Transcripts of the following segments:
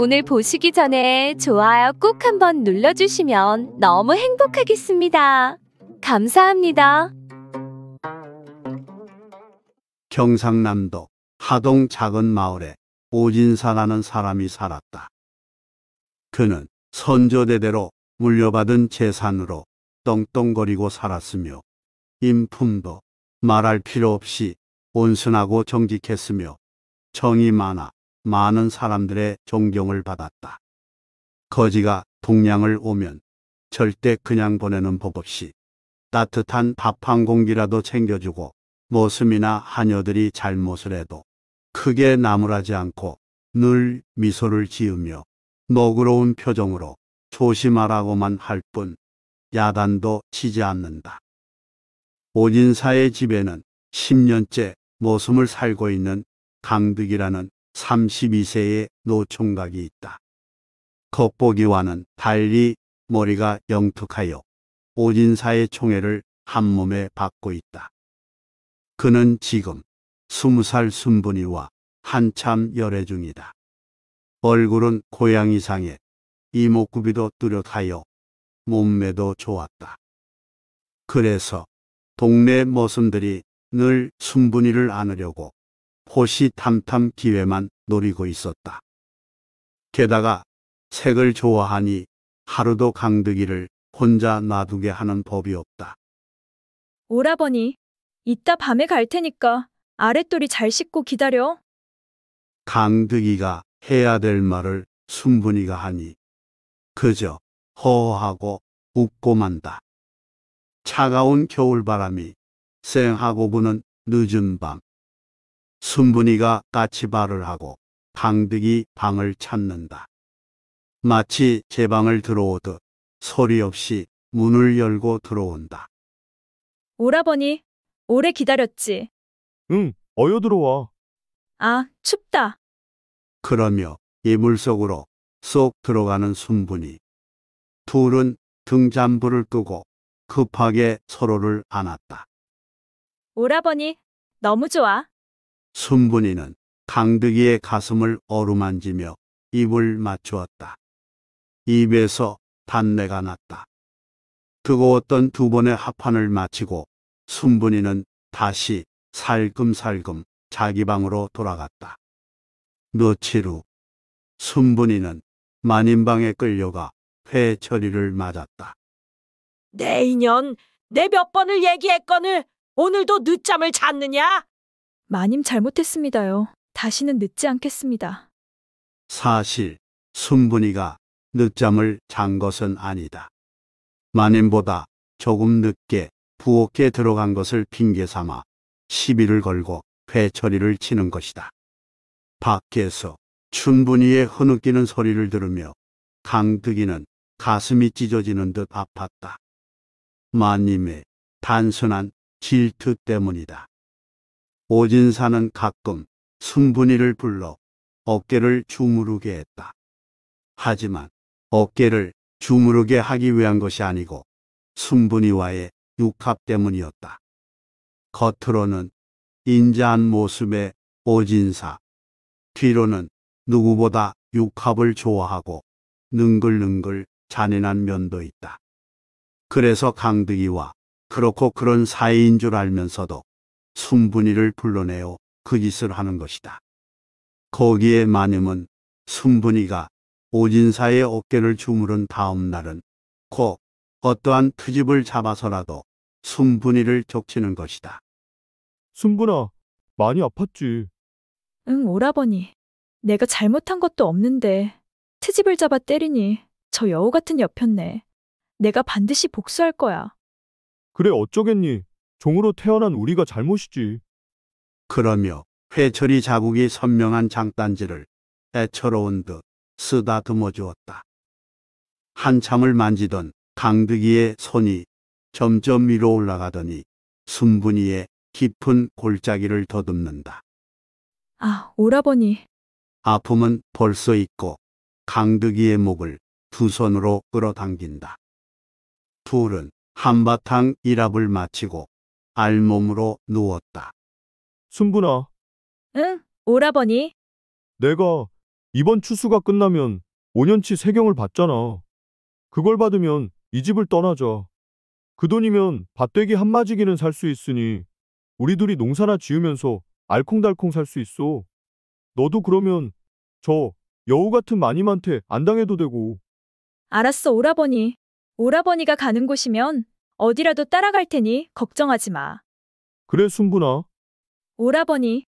오늘 보시기 전에 좋아요 꼭 한번 눌러주시면 너무 행복하겠습니다. 감사합니다. 경상남도 하동 작은 마을에 오진사라는 사람이 살았다. 그는 선조대대로 물려받은 재산으로 떵떵거리고 살았으며 인품도 말할 필요 없이 온순하고 정직했으며 정이 많아 많은 사람들의 존경을 받았다. 거지가 동양을 오면 절대 그냥 보내는 법 없이 따뜻한 밥 한 공기라도 챙겨주고 모슴이나 하녀들이 잘못을 해도 크게 나무라지 않고 늘 미소를 지으며 너그러운 표정으로 조심하라고만 할 뿐 야단도 치지 않는다. 오진사의 집에는 10년째 모습을 살고 있는 강득이라는 32세의 노총각이 있다. 겉보기와는 달리 머리가 영특하여 오진사의 총애를 한몸에 받고 있다. 그는 지금 20살 순분이와 한참 열애 중이다. 얼굴은 고양이상에 이목구비도 뚜렷하여 몸매도 좋았다. 그래서 동네 머슴들이 늘 순분이를 안으려고 호시탐탐 기회만 노리고 있었다. 게다가 책을 좋아하니 하루도 강득이를 혼자 놔두게 하는 법이 없다. 오라버니, 이따 밤에 갈 테니까 아랫돌이 잘 씻고 기다려. 강득이가 해야 될 말을 순분이가 하니 그저 허허하고 웃고 만다. 차가운 겨울바람이 쌩하고 부는 늦은 밤 순분이가 까치발을 하고 강득이 방을 찾는다. 마치 제 방을 들어오듯 소리 없이 문을 열고 들어온다. 오라버니, 오래 기다렸지. 응, 어여 들어와. 아, 춥다. 그러며 이물 속으로 쏙 들어가는 순분이. 둘은 등잔불을 끄고 급하게 서로를 안았다. 오라버니, 너무 좋아. 순분이는 강득이의 가슴을 어루만지며 입을 맞추었다. 입에서 단내가 났다. 뜨거웠던 두 번의 합판을 마치고 순분이는 다시 살금살금 자기 방으로 돌아갔다. 며칠 후 순분이는 만인방에 끌려가 회 처리를 맞았다. 내 인연, 내 몇 번을 얘기했거늘 오늘도 늦잠을 잤느냐? 마님 잘못했습니다요. 다시는 늦지 않겠습니다. 사실 순분이가 늦잠을 잔 것은 아니다. 마님보다 조금 늦게 부엌에 들어간 것을 핑계 삼아 시비를 걸고 회처리를 치는 것이다. 밖에서 춘분이의 흐느끼는 소리를 들으며 강득이는 가슴이 찢어지는 듯 아팠다. 마님의 단순한 질투 때문이다. 오진사는 가끔 승분이를 불러 어깨를 주무르게 했다. 하지만 어깨를 주무르게 하기 위한 것이 아니고 순분이와의 육합 때문이었다. 겉으로는 인자한 모습의 오진사, 뒤로는 누구보다 육합을 좋아하고 능글능글 잔인한 면도 있다. 그래서 강득이와 그렇고 그런 사이인 줄 알면서도 순분이를 불러내어 그 짓을 하는 것이다. 거기에 마님은 순분이가 오진사의 어깨를 주무른 다음 날은 꼭 어떠한 트집을 잡아서라도 순분이를 족치는 것이다. 순분아, 많이 아팠지? 응, 오라버니. 내가 잘못한 것도 없는데 트집을 잡아 때리니 저 여우 같은 옆였네. 내가 반드시 복수할 거야. 그래 어쩌겠니? 종으로 태어난 우리가 잘못이지. 그러며 회철이 자국이 선명한 장단지를 애처로운 듯 쓰다듬어 주었다. 한참을 만지던 강득이의 손이 점점 위로 올라가더니 순분이의 깊은 골짜기를 더듬는다. 아, 오라버니. 아픔은 벌써 있고 강득이의 목을 두 손으로 끌어당긴다. 둘은 한바탕 일합을 마치고 알몸으로 누웠다. 순분아, 응, 오라버니. 내가 이번 추수가 끝나면 5년치 세경을 받잖아. 그걸 받으면 이 집을 떠나자. 그 돈이면 밭대기 한 마지기는 살 수 있으니 우리 둘이 농사나 지으면서 알콩달콩 살 수 있어. 너도 그러면 저 여우 같은 마님한테 안 당해도 되고 알았어, 오라버니. 오라버니가 가는 곳이면 어디라도 따라갈 테니 걱정하지 마. 그래 순분아. 오라버니,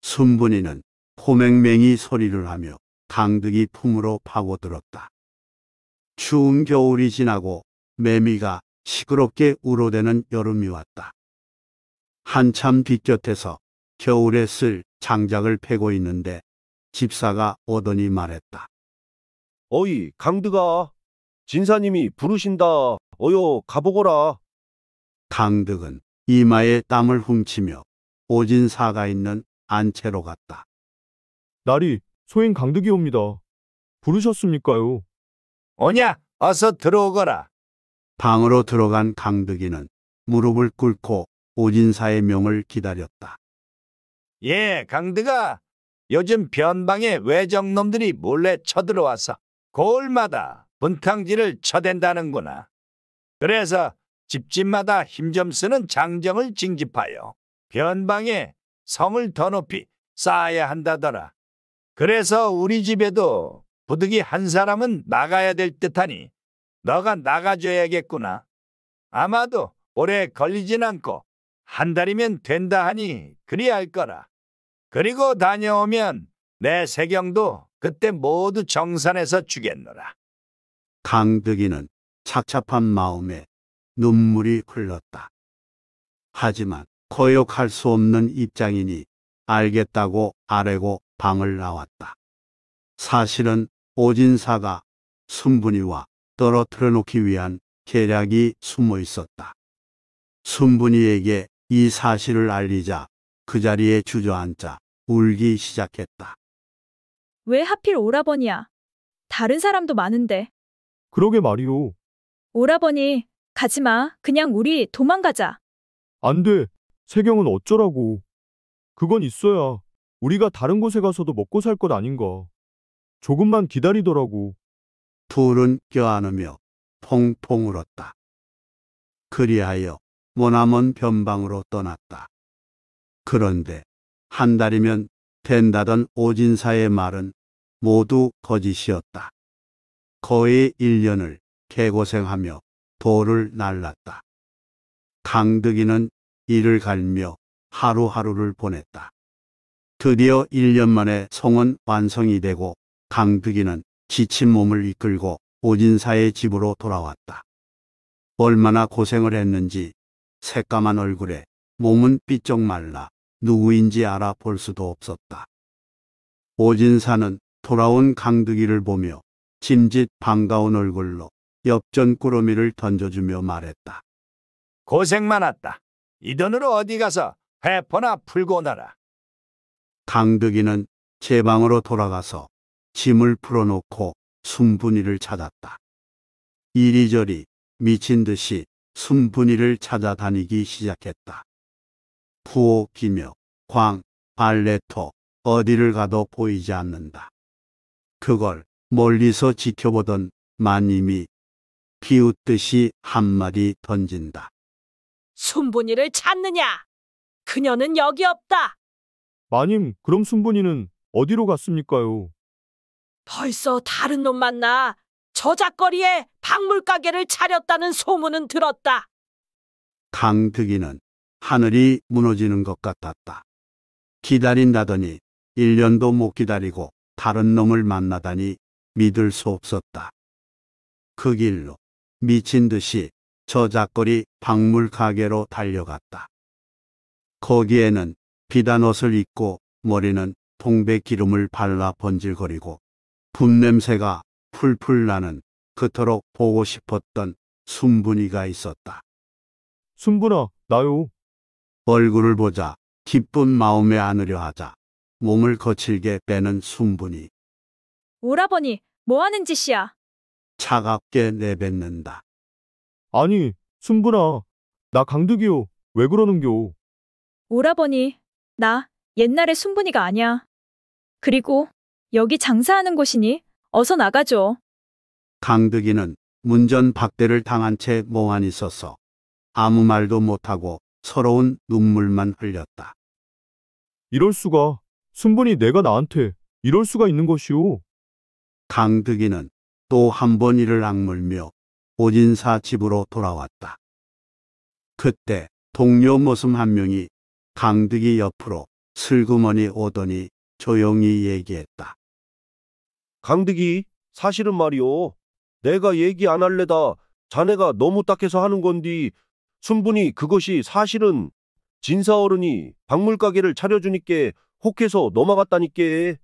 순분이는 포맹맹이 소리를 하며 강득이 품으로 파고들었다. 추운 겨울이 지나고 매미가 시끄럽게 우러대는 여름이 왔다. 한참 뒷곁에서 겨울에 쓸 장작을 패고 있는데 집사가 오더니 말했다. 어이, 강드가. 진사님이 부르신다. 어여 가보거라. 강득은 이마에 땀을 훔치며 오진 사가 있는 안채로 갔다. 나리, 소인 강득이 옵니다. 부르셨습니까요? 오냐, 어서 들어오거라. 방으로 들어간 강득이는 무릎을 꿇고 오진사의 명을 기다렸다. 예, 강득아 요즘 변방에 외적놈들이 몰래 쳐들어와서 골마다 분탕질을 쳐댄다는구나. 그래서 집집마다 힘 좀 쓰는 장정을 징집하여 변방에 성을 더 높이 쌓아야 한다더라. 그래서 우리 집에도 부득이 한 사람은 나가야 될 듯하니 너가 나가줘야겠구나. 아마도 오래 걸리진 않고 한 달이면 된다 하니 그리할 거라. 그리고 다녀오면 내 세경도 그때 모두 정산해서 주겠노라. 강득이는 착잡한 마음에 눈물이 흘렀다. 하지만 거역할 수 없는 입장이니 알겠다고 아래고 방을 나왔다. 사실은 오진사가 순분이와 떨어뜨려 놓기 위한 계략이 숨어 있었다. 순분이에게 이 사실을 알리자 그 자리에 주저앉자 울기 시작했다. 왜 하필 오라버니야? 다른 사람도 많은데. 그러게 말이오. 오라버니, 가지 마. 그냥 우리 도망가자. 안 돼. 세경은 어쩌라고. 그건 있어야 우리가 다른 곳에 가서도 먹고 살 것 아닌가. 조금만 기다리더라고. 둘은 껴안으며 퐁퐁 울었다. 그리하여 모나먼 변방으로 떠났다. 그런데 한 달이면 된다던 오진사의 말은 모두 거짓이었다. 거의 1년을 개고생하며 돌을 날랐다. 강득이는 이를 갈며 하루하루를 보냈다. 드디어 1년 만에 성은 완성이 되고 강득이는 지친 몸을 이끌고 오진사의 집으로 돌아왔다. 얼마나 고생을 했는지 새까만 얼굴에 몸은 삐쩍 말라 누구인지 알아볼 수도 없었다. 오진사는 돌아온 강득이를 보며 짐짓 반가운 얼굴로 엽전 꾸러미를 던져주며 말했다. 고생 많았다. 이 돈으로 어디 가서 회포나 풀고 오너라. 강덕이는 제 방으로 돌아가서 짐을 풀어놓고 순분이를 찾았다. 이리저리 미친 듯이 순분이를 찾아다니기 시작했다. 부호, 기며 광, 발레토 어디를 가도 보이지 않는다. 그걸 멀리서 지켜보던 마님이 비웃듯이 한마디 던진다. 순분이를 찾느냐? 그녀는 여기 없다. 마님, 그럼 순분이는 어디로 갔습니까요? 벌써 다른 놈 만나 저작거리에 박물가게를 차렸다는 소문은 들었다. 강득이는 하늘이 무너지는 것 같았다. 기다린다더니 1년도 못 기다리고 다른 놈을 만나다니 믿을 수 없었다. 그 길로 미친 듯이 저작거리 박물 가게로 달려갔다. 거기에는 비단 옷을 입고 머리는 동백 기름을 발라 번질거리고 분냄새가 풀풀 나는 그토록 보고 싶었던 순분이가 있었다. 순분아, 나요. 얼굴을 보자 기쁜 마음에 안으려 하자 몸을 거칠게 빼는 순분이. 오라버니, 뭐 하는 짓이야? 차갑게 내뱉는다. 아니, 순분아. 나 강득이요. 왜 그러는겨? 오라버니, 나 옛날에 순분이가 아니야. 그리고 여기 장사하는 곳이니 어서 나가죠. 강득이는 문전 박대를 당한 채 멍하니 서서 아무 말도 못하고 서러운 눈물만 흘렸다. 이럴 수가. 순분이 내가 나한테 이럴 수가 있는 것이오. 강득이는 또한번 이를 악물며 오진사 집으로 돌아왔다. 그때 동료 모슴 한 명이 강득이 옆으로 슬그머니 오더니 조용히 얘기했다. 강득이 사실은 말이오. 내가 얘기 안 할래다 자네가 너무 딱해서 하는 건디 순분이 그것이 사실은 진사 어른이 박물가게를 차려주니께 혹해서 넘어갔다니께.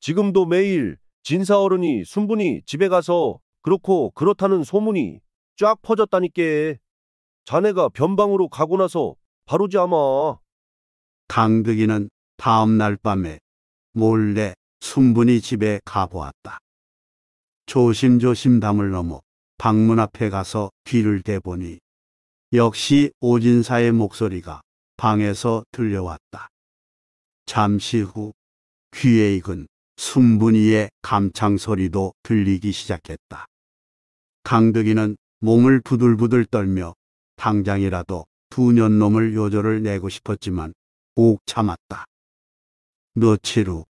지금도 매일 진사어른이 순분이 집에 가서 그렇고 그렇다는 소문이 쫙 퍼졌다니께. 자네가 변방으로 가고 나서 바로지 아마. 강득이는 다음날 밤에 몰래 순분이 집에 가보았다. 조심조심 담을 넘어 방문 앞에 가서 귀를 대보니 역시 오진사의 목소리가 방에서 들려왔다. 잠시 후 귀에 익은 순분이의 감창소리도 들리기 시작했다. 강덕이는 몸을 부들부들 떨며 당장이라도 두 년놈을 요절을 내고 싶었지만 욱 참았다. 며칠 후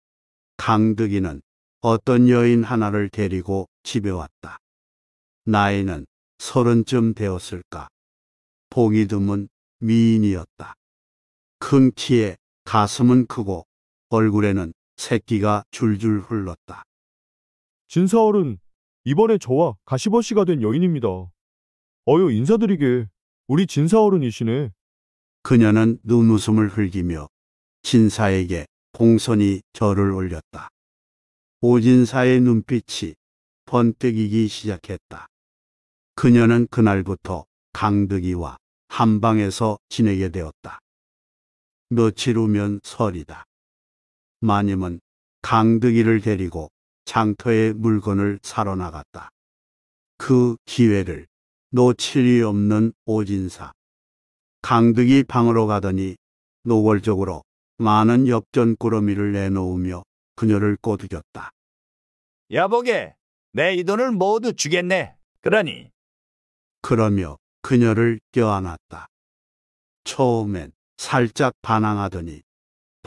강덕이는 어떤 여인 하나를 데리고 집에 왔다. 나이는 서른쯤 되었을까. 보기 드문 미인이었다. 큰 키에 가슴은 크고 얼굴에는 새끼가 줄줄 흘렀다. 진사얼은 이번에 저와 가시버시가 된 여인입니다. 어여 인사드리게. 우리 진사얼은이시네. 그녀는 눈웃음을 흘기며 진사에게 공손히 절을 올렸다. 오진사의 눈빛이 번뜩이기 시작했다. 그녀는 그날부터 강득이와 한방에서 지내게 되었다. 며칠 후면 설이다. 마님은 강득이를 데리고 장터에 물건을 사러 나갔다. 그 기회를 놓칠 리 없는 오진사. 강득이 방으로 가더니 노골적으로 많은 엽전 꾸러미를 내놓으며 그녀를 꼬드겼다. 여보게, 내 이 돈을 모두 주겠네. 그러니. 그러며 그녀를 껴안았다. 처음엔 살짝 반항하더니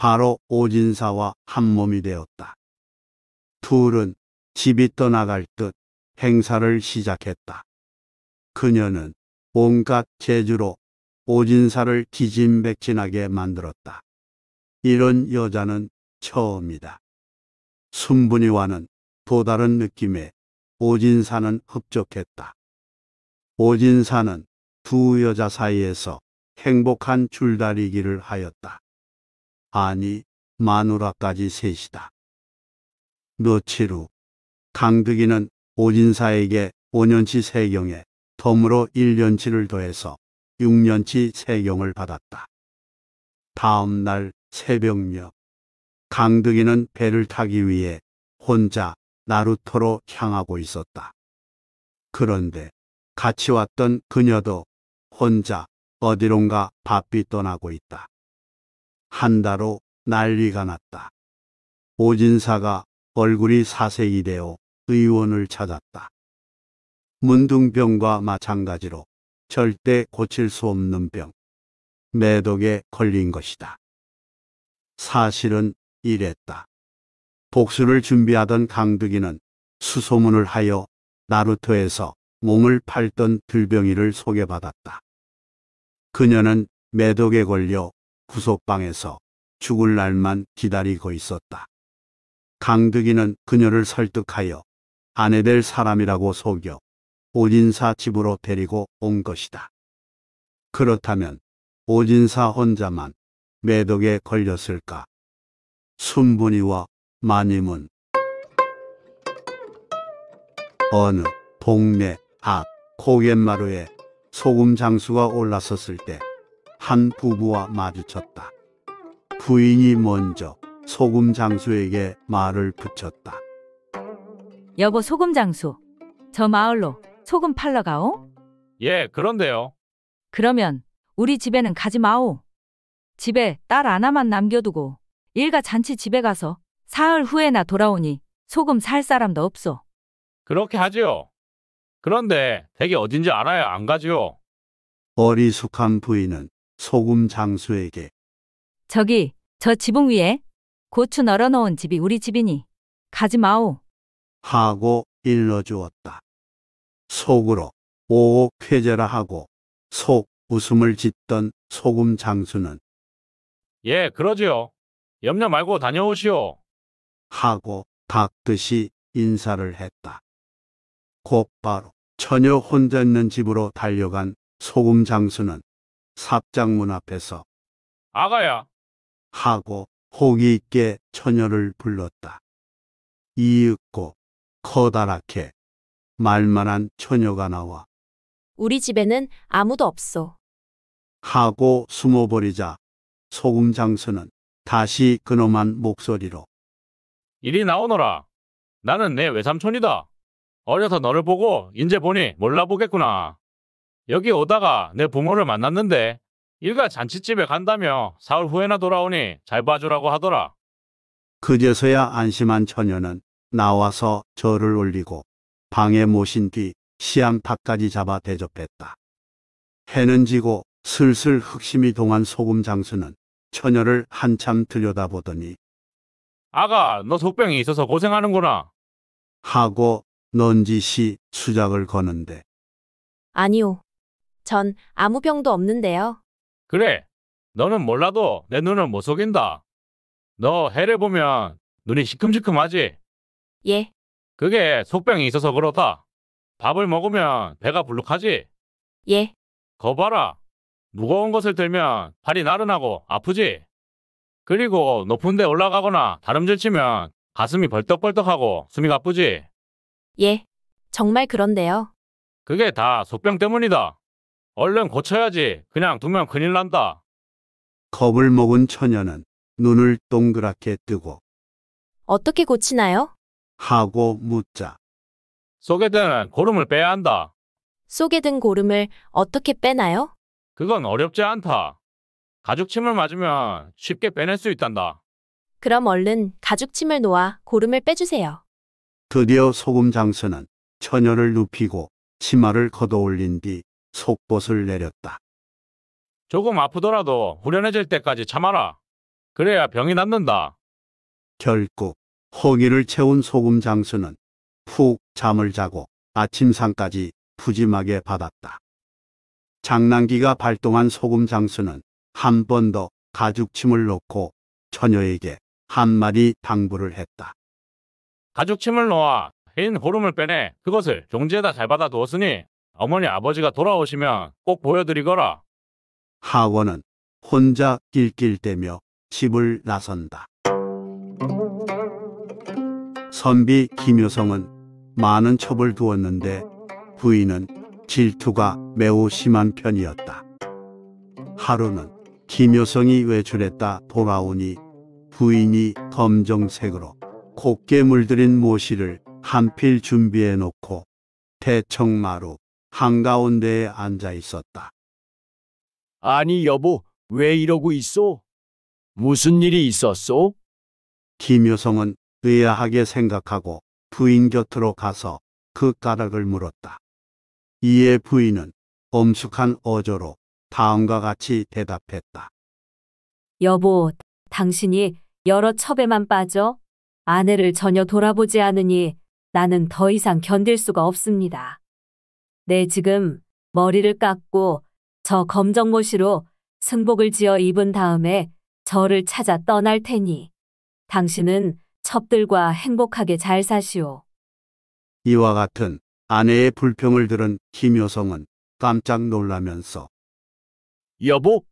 바로 오진사와 한몸이 되었다. 둘은 집이 떠나갈 듯 행사를 시작했다. 그녀는 온갖 재주로 오진사를 기진백진하게 만들었다. 이런 여자는 처음이다. 순분이와는 또 다른 느낌의 오진사는 흡족했다. 오진사는 두 여자 사이에서 행복한 줄다리기를 하였다. 아니 마누라까지 셋이다. 며칠 후 강득이는 오진사에게 5년치 세경에 덤으로 1년치를 더해서 6년치 세경을 받았다. 다음 날 새벽녘 강득이는 배를 타기 위해 혼자 나루토로 향하고 있었다. 그런데 같이 왔던 그녀도 혼자 어디론가 바삐 떠나고 있다. 한다로 난리가 났다. 오진사가 얼굴이 사색이 되어 의원을 찾았다. 문둥병과 마찬가지로 절대 고칠 수 없는 병, 매독에 걸린 것이다. 사실은 이랬다. 복수를 준비하던 강득이는 수소문을 하여 나루토에서 몸을 팔던 들병이를 소개받았다. 그녀는 매독에 걸려 구석방에서 죽을 날만 기다리고 있었다. 강득이는 그녀를 설득하여 아내 될 사람이라고 속여 오진사 집으로 데리고 온 것이다. 그렇다면 오진사 혼자만 매독에 걸렸을까? 순분이와 마님은 어느 동네 앞 고갯마루에 소금 장수가 올라섰을 때한 부부와 마주쳤다. 부인이 먼저 소금 장수에게 말을 붙였다. 여보 소금 장수, 저 마을로 소금 팔러 가오? 예, 그런데요. 그러면 우리 집에는 가지 마오. 집에 딸 하나만 남겨두고 일가 잔치 집에 가서 사흘 후에나 돌아오니 소금 살 사람도 없소. 그렇게 하지요. 그런데 댁이 어딘지 알아야 안 가지요. 어리숙한 부인은 소금 장수에게 저기, 저 지붕 위에 고추 널어놓은 집이 우리 집이니 가지 마오. 하고 일러주었다. 속으로 오옥 쾌제라 하고 속 웃음을 짓던 소금 장수는 예, 그러지요. 염려 말고 다녀오시오. 하고 닦듯이 인사를 했다. 곧바로 처녀 혼자 있는 집으로 달려간 소금 장수는 삽장문 앞에서 아가야 하고 호기 있게 처녀를 불렀다. 이윽고 커다랗게 말만한 처녀가 나와 우리 집에는 아무도 없소. 하고 숨어버리자 소금 장수는 다시 그놈한 목소리로 이리 나오너라. 나는 내 외삼촌이다. 어려서 너를 보고 인제 보니 몰라보겠구나. 여기 오다가 내 부모를 만났는데 일가 잔치집에 간다며 사흘 후에나 돌아오니 잘 봐주라고 하더라. 그제서야 안심한 처녀는 나와서 절을 올리고 방에 모신 뒤 시암 닭까지 잡아 대접했다. 해는 지고 슬슬 흑심이 동한 소금 장수는 처녀를 한참 들여다보더니 아가 너 속병이 있어서 고생하는구나 하고 넌지시 수작을 거는데 아니요. 전 아무 병도 없는데요. 그래. 너는 몰라도 내 눈을 못 속인다. 너 해를 보면 눈이 시큼시큼하지? 예, 그게 속병이 있어서 그렇다. 밥을 먹으면 배가 불룩하지? 예, 거봐라. 무거운 것을 들면 팔이 나른하고 아프지? 그리고 높은 데 올라가거나 다름질 치면 가슴이 벌떡벌떡하고 숨이 가쁘지? 예. 정말 그런데요. 그게 다 속병 때문이다. 얼른 고쳐야지. 그냥 두면 큰일 난다. 겁을 먹은 처녀는 눈을 동그랗게 뜨고 어떻게 고치나요? 하고 묻자 속에 든 고름을 빼야 한다. 속에 든 고름을 어떻게 빼나요? 그건 어렵지 않다. 가죽침을 맞으면 쉽게 빼낼 수 있단다. 그럼 얼른 가죽침을 놓아 고름을 빼주세요. 드디어 소금 장수는 처녀를 눕히고 치마를 걷어올린 뒤 속보을 내렸다. 조금 아프더라도 후련해질 때까지 참아라. 그래야 병이 낫는다. 결국 허기를 채운 소금 장수는 푹 잠을 자고 아침상까지 푸짐하게 받았다. 장난기가 발동한 소금 장수는 한 번 더 가죽침을 놓고 처녀에게 한 마디 당부를 했다. 가죽침을 놓아 흰호름을 빼내 그것을 종지에다 잘 받아 두었으니 어머니 아버지가 돌아오시면 꼭 보여드리거라. 하원은 혼자 낄낄대며 집을 나선다. 선비 김효성은 많은 첩을 두었는데 부인은 질투가 매우 심한 편이었다. 하루는 김효성이 외출했다 돌아오니 부인이 검정색으로 곱게 물들인 모시를 한 필 준비해 놓고 대청마루 한가운데에 앉아 있었다. 아니 여보, 왜 이러고 있어? 무슨 일이 있었소? 김효성은 의아하게 생각하고 부인 곁으로 가서 그 까닭을 물었다. 이에 부인은 엄숙한 어조로 다음과 같이 대답했다. 여보, 당신이 여러 첩에만 빠져 아내를 전혀 돌아보지 않으니 나는 더 이상 견딜 수가 없습니다. 네, 지금 머리를 깎고 저 검정모시로 승복을 지어 입은 다음에 저를 찾아 떠날 테니 당신은 첩들과 행복하게 잘 사시오. 이와 같은 아내의 불평을 들은 김효성은 깜짝 놀라면서 여보,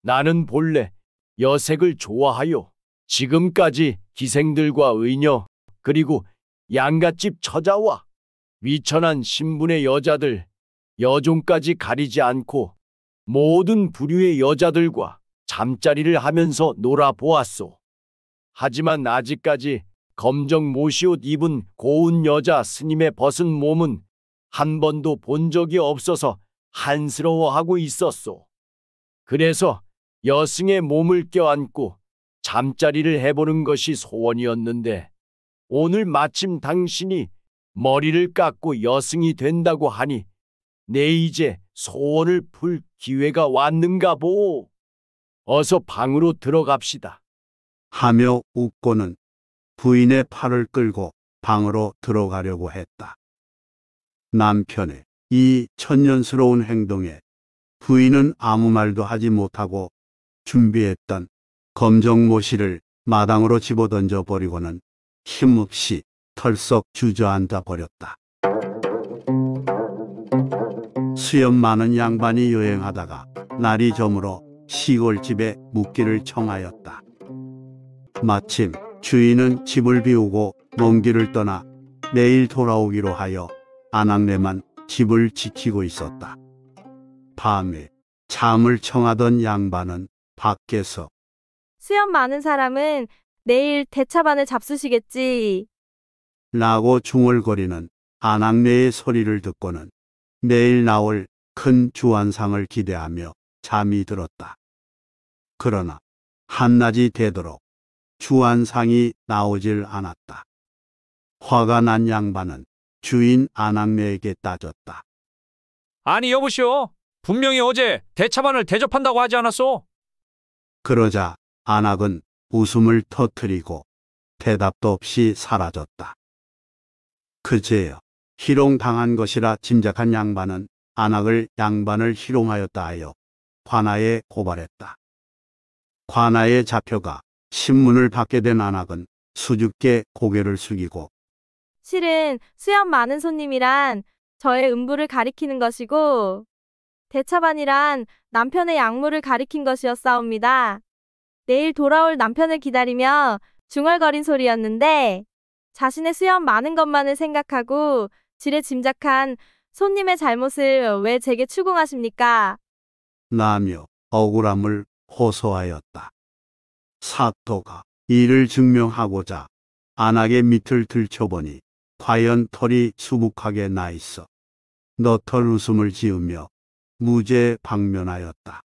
나는 본래 여색을 좋아하여 지금까지 기생들과 의녀 그리고 양갓집 처자와 위천한 신분의 여자들, 여종까지 가리지 않고 모든 부류의 여자들과 잠자리를 하면서 놀아보았소. 하지만 아직까지 검정 모시옷 입은 고운 여자 스님의 벗은 몸은 한 번도 본 적이 없어서 한스러워하고 있었소. 그래서 여승의 몸을 껴안고 잠자리를 해보는 것이 소원이었는데 오늘 마침 당신이 머리를 깎고 여승이 된다고 하니 내 이제 소원을 풀 기회가 왔는가 보 어서 방으로 들어갑시다. 하며 웃고는 부인의 팔을 끌고 방으로 들어가려고 했다. 남편의 이 천년스러운 행동에 부인은 아무 말도 하지 못하고 준비했던 검정모시를 마당으로 집어던져 버리고는 힘없이 털썩 주저앉아 버렸다. 수염 많은 양반이 여행하다가 날이 저물어 시골집에 묵기를 청하였다. 마침 주인은 집을 비우고 먼 길을 떠나 내일 돌아오기로 하여 아낙네만 집을 지키고 있었다. 밤에 잠을 청하던 양반은 밖에서 수염 많은 사람은 내일 대차반을 잡수시겠지. 라고 중얼거리는 안악내의 소리를 듣고는 내일 나올 큰주안상을 기대하며 잠이 들었다. 그러나 한낮이 되도록 주안상이 나오질 않았다. 화가 난 양반은 주인 안악내에게 따졌다. 아니 여보시오. 분명히 어제 대차반을 대접한다고 하지 않았소? 그러자 안악은 웃음을 터뜨리고 대답도 없이 사라졌다. 그제야 희롱당한 것이라 짐작한 양반은 안악을 양반을 희롱하였다 하여 관아에 고발했다. 관아에 잡혀가 신문을 받게 된 안악은 수줍게 고개를 숙이고 실은 수염 많은 손님이란 저의 음부를 가리키는 것이고 대차반이란 남편의 약물을 가리킨 것이었사옵니다. 내일 돌아올 남편을 기다리며 중얼거린 소리였는데 자신의 수염 많은 것만을 생각하고 지레 짐작한 손님의 잘못을 왜 제게 추궁하십니까? 나며 억울함을 호소하였다. 사토가 이를 증명하고자 안하게 밑을 들춰보니 과연 털이 수북하게 나 있어 너털 웃음을 지으며 무죄 방면하였다.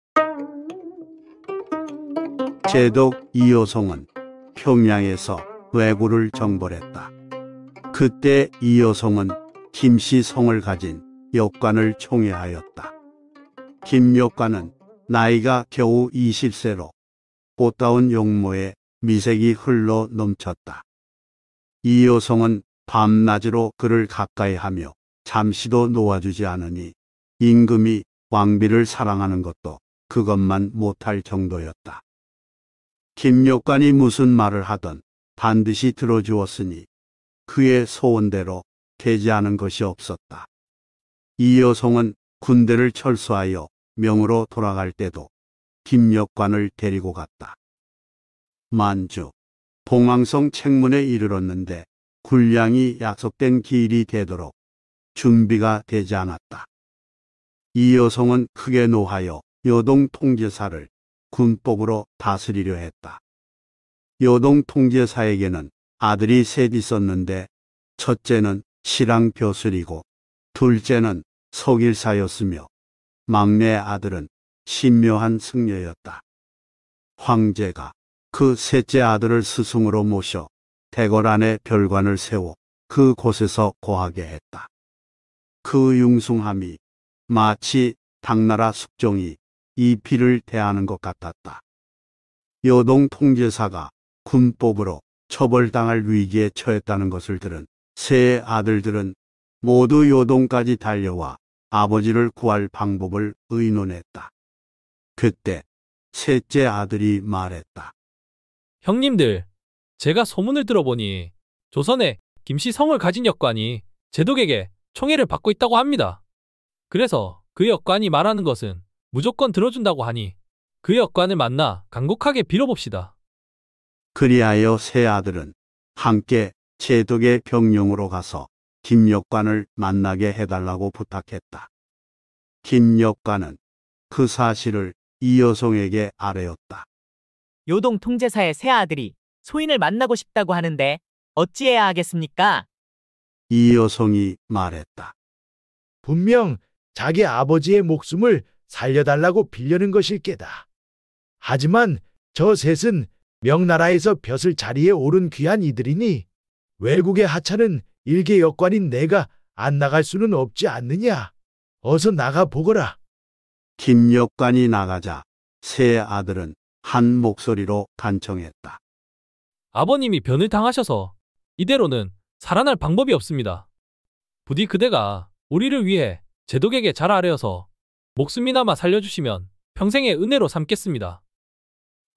제독 이호성은 평양에서 왜구를 정벌했다. 그때 이 여성은 김씨 성을 가진 역관을 총애하였다. 김역관은 나이가 겨우 20세로 꽃다운 용모에 미색이 흘러 넘쳤다. 이 여성은 밤낮으로 그를 가까이 하며 잠시도 놓아주지 않으니 임금이 왕비를 사랑하는 것도 그것만 못할 정도였다. 김역관이 무슨 말을 하던 반드시 들어주었으니 그의 소원대로 되지않은 것이 없었다. 이 여성은 군대를 철수하여 명으로 돌아갈 때도 김역관을 데리고 갔다. 만주, 봉황성 책문에 이르렀는데 군량이 약속된 기일이 되도록 준비가 되지 않았다. 이 여성은 크게 노하여 여동 통제사를 군법으로 다스리려 했다. 여동 통제사에게는 아들이 셋 있었는데 첫째는 시랑 벼슬이고 둘째는 석일사였으며 막내 아들은 신묘한 승려였다. 황제가 그 셋째 아들을 스승으로 모셔 대궐 안에 별관을 세워 그 곳에서 고하게 했다. 그 융숭함이 마치 당나라 숙종이 이 피를 대하는 것 같았다. 여동 통제사가 군법으로 처벌당할 위기에 처했다는 것을 들은 세 아들들은 모두 요동까지 달려와 아버지를 구할 방법을 의논했다. 그때 셋째 아들이 말했다. 형님들, 제가 소문을 들어보니 조선에 김씨 성을 가진 역관이 제독에게 총애를 받고 있다고 합니다. 그래서 그 역관이 말하는 것은 무조건 들어준다고 하니 그 역관을 만나 강국하게 빌어봅시다. 그리하여 세 아들은 함께 제독의 병룡으로 가서 김역관을 만나게 해달라고 부탁했다. 김역관은 그 사실을 이 여성에게 아뢰었다. 요동 통제사의 세 아들이 소인을 만나고 싶다고 하는데 어찌해야 하겠습니까? 이 여성이 말했다. 분명 자기 아버지의 목숨을 살려달라고 빌려는 것일 게다. 하지만 저 셋은 명나라에서 벼슬 자리에 오른 귀한 이들이니 외국의 하찮은 일개 역관인 내가 안 나갈 수는 없지 않느냐. 어서 나가 보거라. 김역관이 나가자 세 아들은 한 목소리로 간청했다. 아버님이 변을 당하셔서 이대로는 살아날 방법이 없습니다. 부디 그대가 우리를 위해 제독에게 잘 아뢰어서 목숨이나마 살려주시면 평생의 은혜로 삼겠습니다.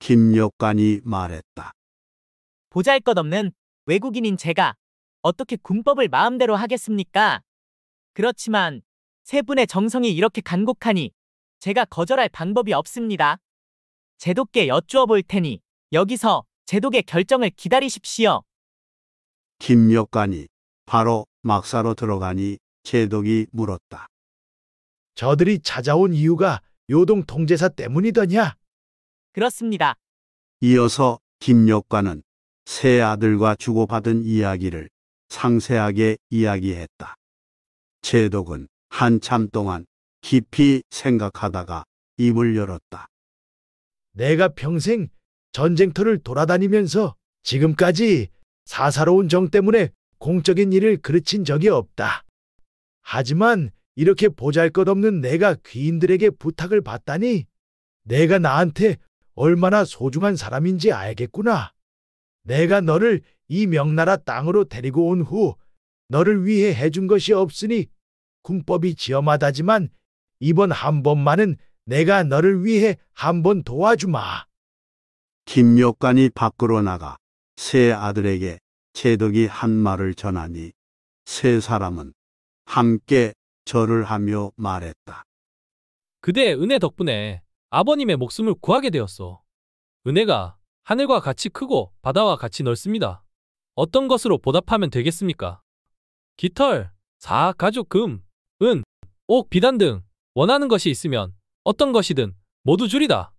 김역관이 말했다. 보잘것없는 외국인인 제가 어떻게 군법을 마음대로 하겠습니까? 그렇지만 세 분의 정성이 이렇게 간곡하니 제가 거절할 방법이 없습니다. 제독께 여쭈어 볼 테니 여기서 제독의 결정을 기다리십시오. 김역관이 바로 막사로 들어가니 제독이 물었다. 저들이 찾아온 이유가 요동 통제사 때문이더냐? 그렇습니다. 이어서 김역관은 세 아들과 주고받은 이야기를 상세하게 이야기했다. 제독은 한참 동안 깊이 생각하다가 입을 열었다. 내가 평생 전쟁터를 돌아다니면서 지금까지 사사로운 정 때문에 공적인 일을 그르친 적이 없다. 하지만 이렇게 보잘것없는 내가 귀인들에게 부탁을 받다니 내가 나한테 얼마나 소중한 사람인지 알겠구나. 내가 너를 이 명나라 땅으로 데리고 온 후 너를 위해 해준 것이 없으니 군법이 지엄하다지만 이번 한 번만은 내가 너를 위해 한 번 도와주마. 김역관이 밖으로 나가 세 아들에게 제덕이 한 말을 전하니 세 사람은 함께 절을 하며 말했다. 그대 은혜 덕분에 아버님의 목숨을 구하게 되었어. 은혜가 하늘과 같이 크고 바다와 같이 넓습니다. 어떤 것으로 보답하면 되겠습니까? 깃털, 사, 가죽, 금, 은, 옥, 비단 등 원하는 것이 있으면 어떤 것이든 모두 줄이다.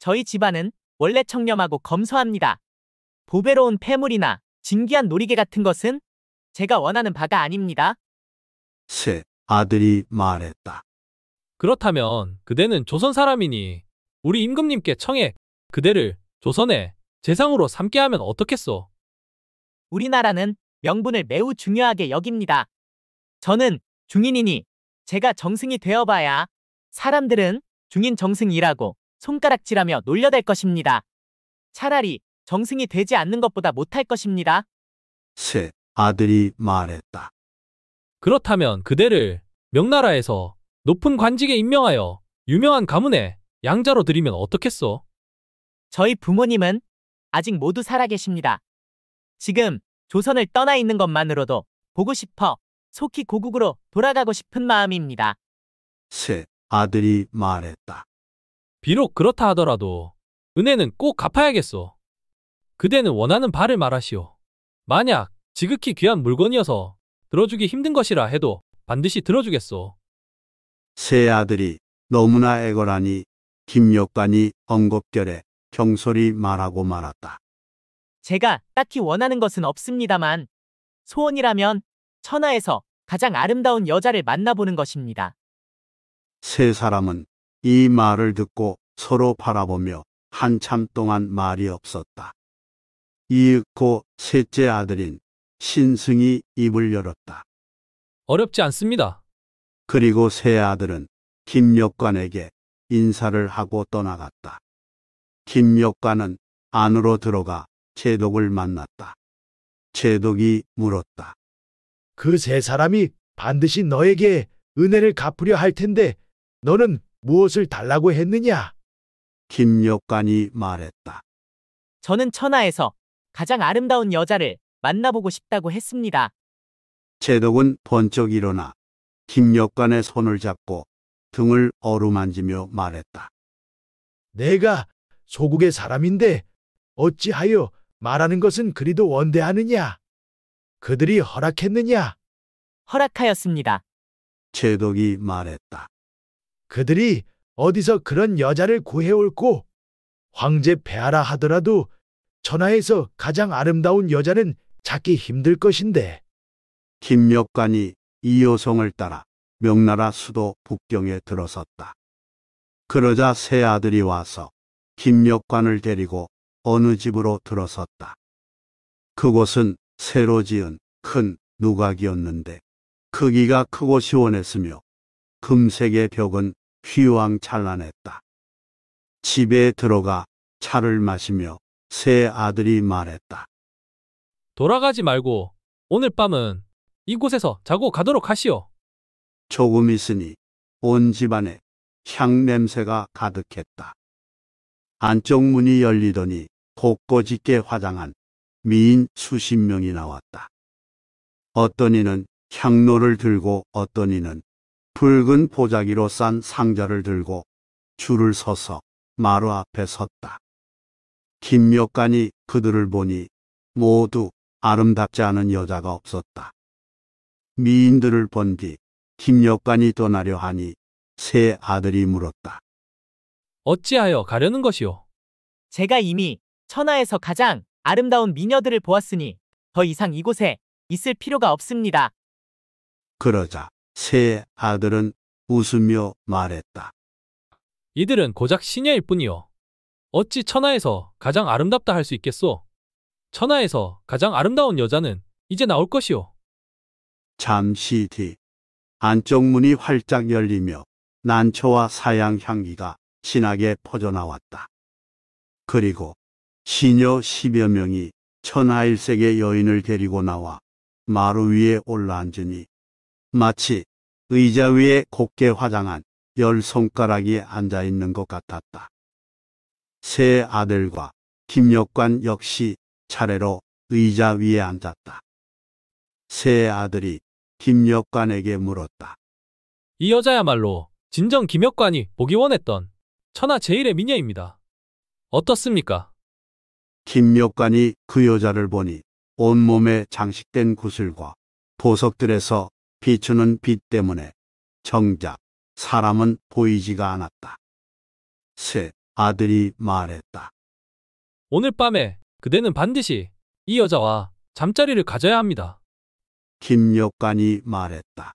저희 집안은 원래 청렴하고 검소합니다. 보배로운 폐물이나 진귀한 놀이개 같은 것은 제가 원하는 바가 아닙니다. 세 아들이 말했다. 그렇다면 그대는 조선 사람이니 우리 임금님께 청해 그대를 조선의 재상으로 삼게 하면 어떻겠소? 우리나라는 명분을 매우 중요하게 여깁니다. 저는 중인이니 제가 정승이 되어봐야 사람들은 중인 정승이라고 손가락질하며 놀려댈 것입니다. 차라리 정승이 되지 않는 것보다 못할 것입니다. 셋 아들이 말했다. 그렇다면 그대를 명나라에서 높은 관직에 임명하여 유명한 가문에 양자로 드리면 어떻겠소? 저희 부모님은 아직 모두 살아계십니다. 지금 조선을 떠나 있는 것만으로도 보고 싶어 속히 고국으로 돌아가고 싶은 마음입니다. 셋 아들이 말했다. 비록 그렇다 하더라도 은혜는 꼭 갚아야겠소. 그대는 원하는 바를 말하시오. 만약 지극히 귀한 물건이어서 들어주기 힘든 것이라 해도 반드시 들어주겠소. 세 아들이 너무나 애걸하니 김역관이 언급결에 경솔히 말하고 말았다. 제가 딱히 원하는 것은 없습니다만 소원이라면 천하에서 가장 아름다운 여자를 만나보는 것입니다. 세 사람은 이 말을 듣고 서로 바라보며 한참 동안 말이 없었다. 이윽고 셋째 아들인 신승이 입을 열었다. 어렵지 않습니다. 그리고 세 아들은 김역관에게 인사를 하고 떠나갔다. 김역관은 안으로 들어가 제독을 만났다. 제독이 물었다. 그 세 사람이 반드시 너에게 은혜를 갚으려 할 텐데 너는 무엇을 달라고 했느냐? 김역관이 말했다. 저는 천하에서 가장 아름다운 여자를 만나보고 싶다고 했습니다. 제독은 번쩍 일어나 김역관의 손을 잡고 등을 어루만지며 말했다. 내가 소국의 사람인데 어찌하여 말하는 것은 그리도 원대하느냐? 그들이 허락했느냐? 허락하였습니다. 제덕이 말했다. 그들이 어디서 그런 여자를 구해올고 황제 폐하라 하더라도 천하에서 가장 아름다운 여자는 찾기 힘들 것인데 김역관이 이 여성을 따라 명나라 수도 북경에 들어섰다. 그러자 세 아들이 와서 김역관을 데리고 어느 집으로 들어섰다. 그곳은 새로 지은 큰 누각이었는데 크기가 크고 시원했으며 금색의 벽은 휘황 찬란했다. 집에 들어가 차를 마시며 세 아들이 말했다. 돌아가지 말고 오늘 밤은 이곳에서 자고 가도록 하시오. 조금 있으니 온 집안에 향 냄새가 가득했다. 안쪽 문이 열리더니 곳곳있게 화장한 미인 수십 명이 나왔다. 어떤 이는 향로를 들고 어떤 이는 붉은 보자기로 싼 상자를 들고 줄을 서서 마루 앞에 섰다. 김묘간이 그들을 보니 모두 아름답지 않은 여자가 없었다. 미인들을 본 뒤 김역관이 떠나려 하니 새 아들이 물었다. 어찌하여 가려는 것이오? 제가 이미 천하에서 가장 아름다운 미녀들을 보았으니 더 이상 이곳에 있을 필요가 없습니다. 그러자 새 아들은 웃으며 말했다. 이들은 고작 시녀일 뿐이요. 어찌 천하에서 가장 아름답다 할 수 있겠소? 천하에서 가장 아름다운 여자는 이제 나올 것이오. 잠시 뒤 안쪽 문이 활짝 열리며 난초와 사양 향기가 진하게 퍼져나왔다. 그리고 시녀 1 0여 명이 천하일색의 여인을 데리고 나와 마루 위에 올라앉으니 마치 의자 위에 곱게 화장한 열 손가락이 앉아 있는 것 같았다. 세 아들과 김역관 역시 차례로 의자 위에 앉았다. 세 아들이 김역관에게 물었다. 이 여자야말로 진정 김역관이 보기 원했던 천하 제일의 미녀입니다. 어떻습니까? 김역관이 그 여자를 보니 온몸에 장식된 구슬과 보석들에서 비추는 빛 때문에 정작 사람은 보이지가 않았다. 새 아들이 말했다. 오늘 밤에 그대는 반드시 이 여자와 잠자리를 가져야 합니다. 김역관이 말했다.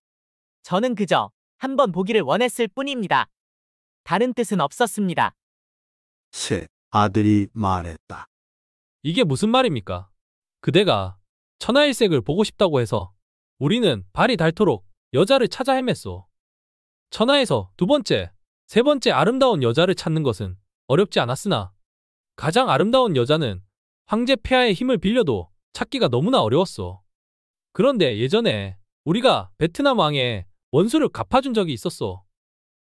저는 그저 한 번 보기를 원했을 뿐입니다. 다른 뜻은 없었습니다. 셋 아들이 말했다. 이게 무슨 말입니까? 그대가 천하일색을 보고 싶다고 해서 우리는 발이 닳도록 여자를 찾아 헤맸소. 천하에서 두 번째, 세 번째 아름다운 여자를 찾는 것은 어렵지 않았으나 가장 아름다운 여자는 황제 폐하의 힘을 빌려도 찾기가 너무나 어려웠어 그런데 예전에 우리가 베트남 왕의 원수를 갚아준 적이 있었어.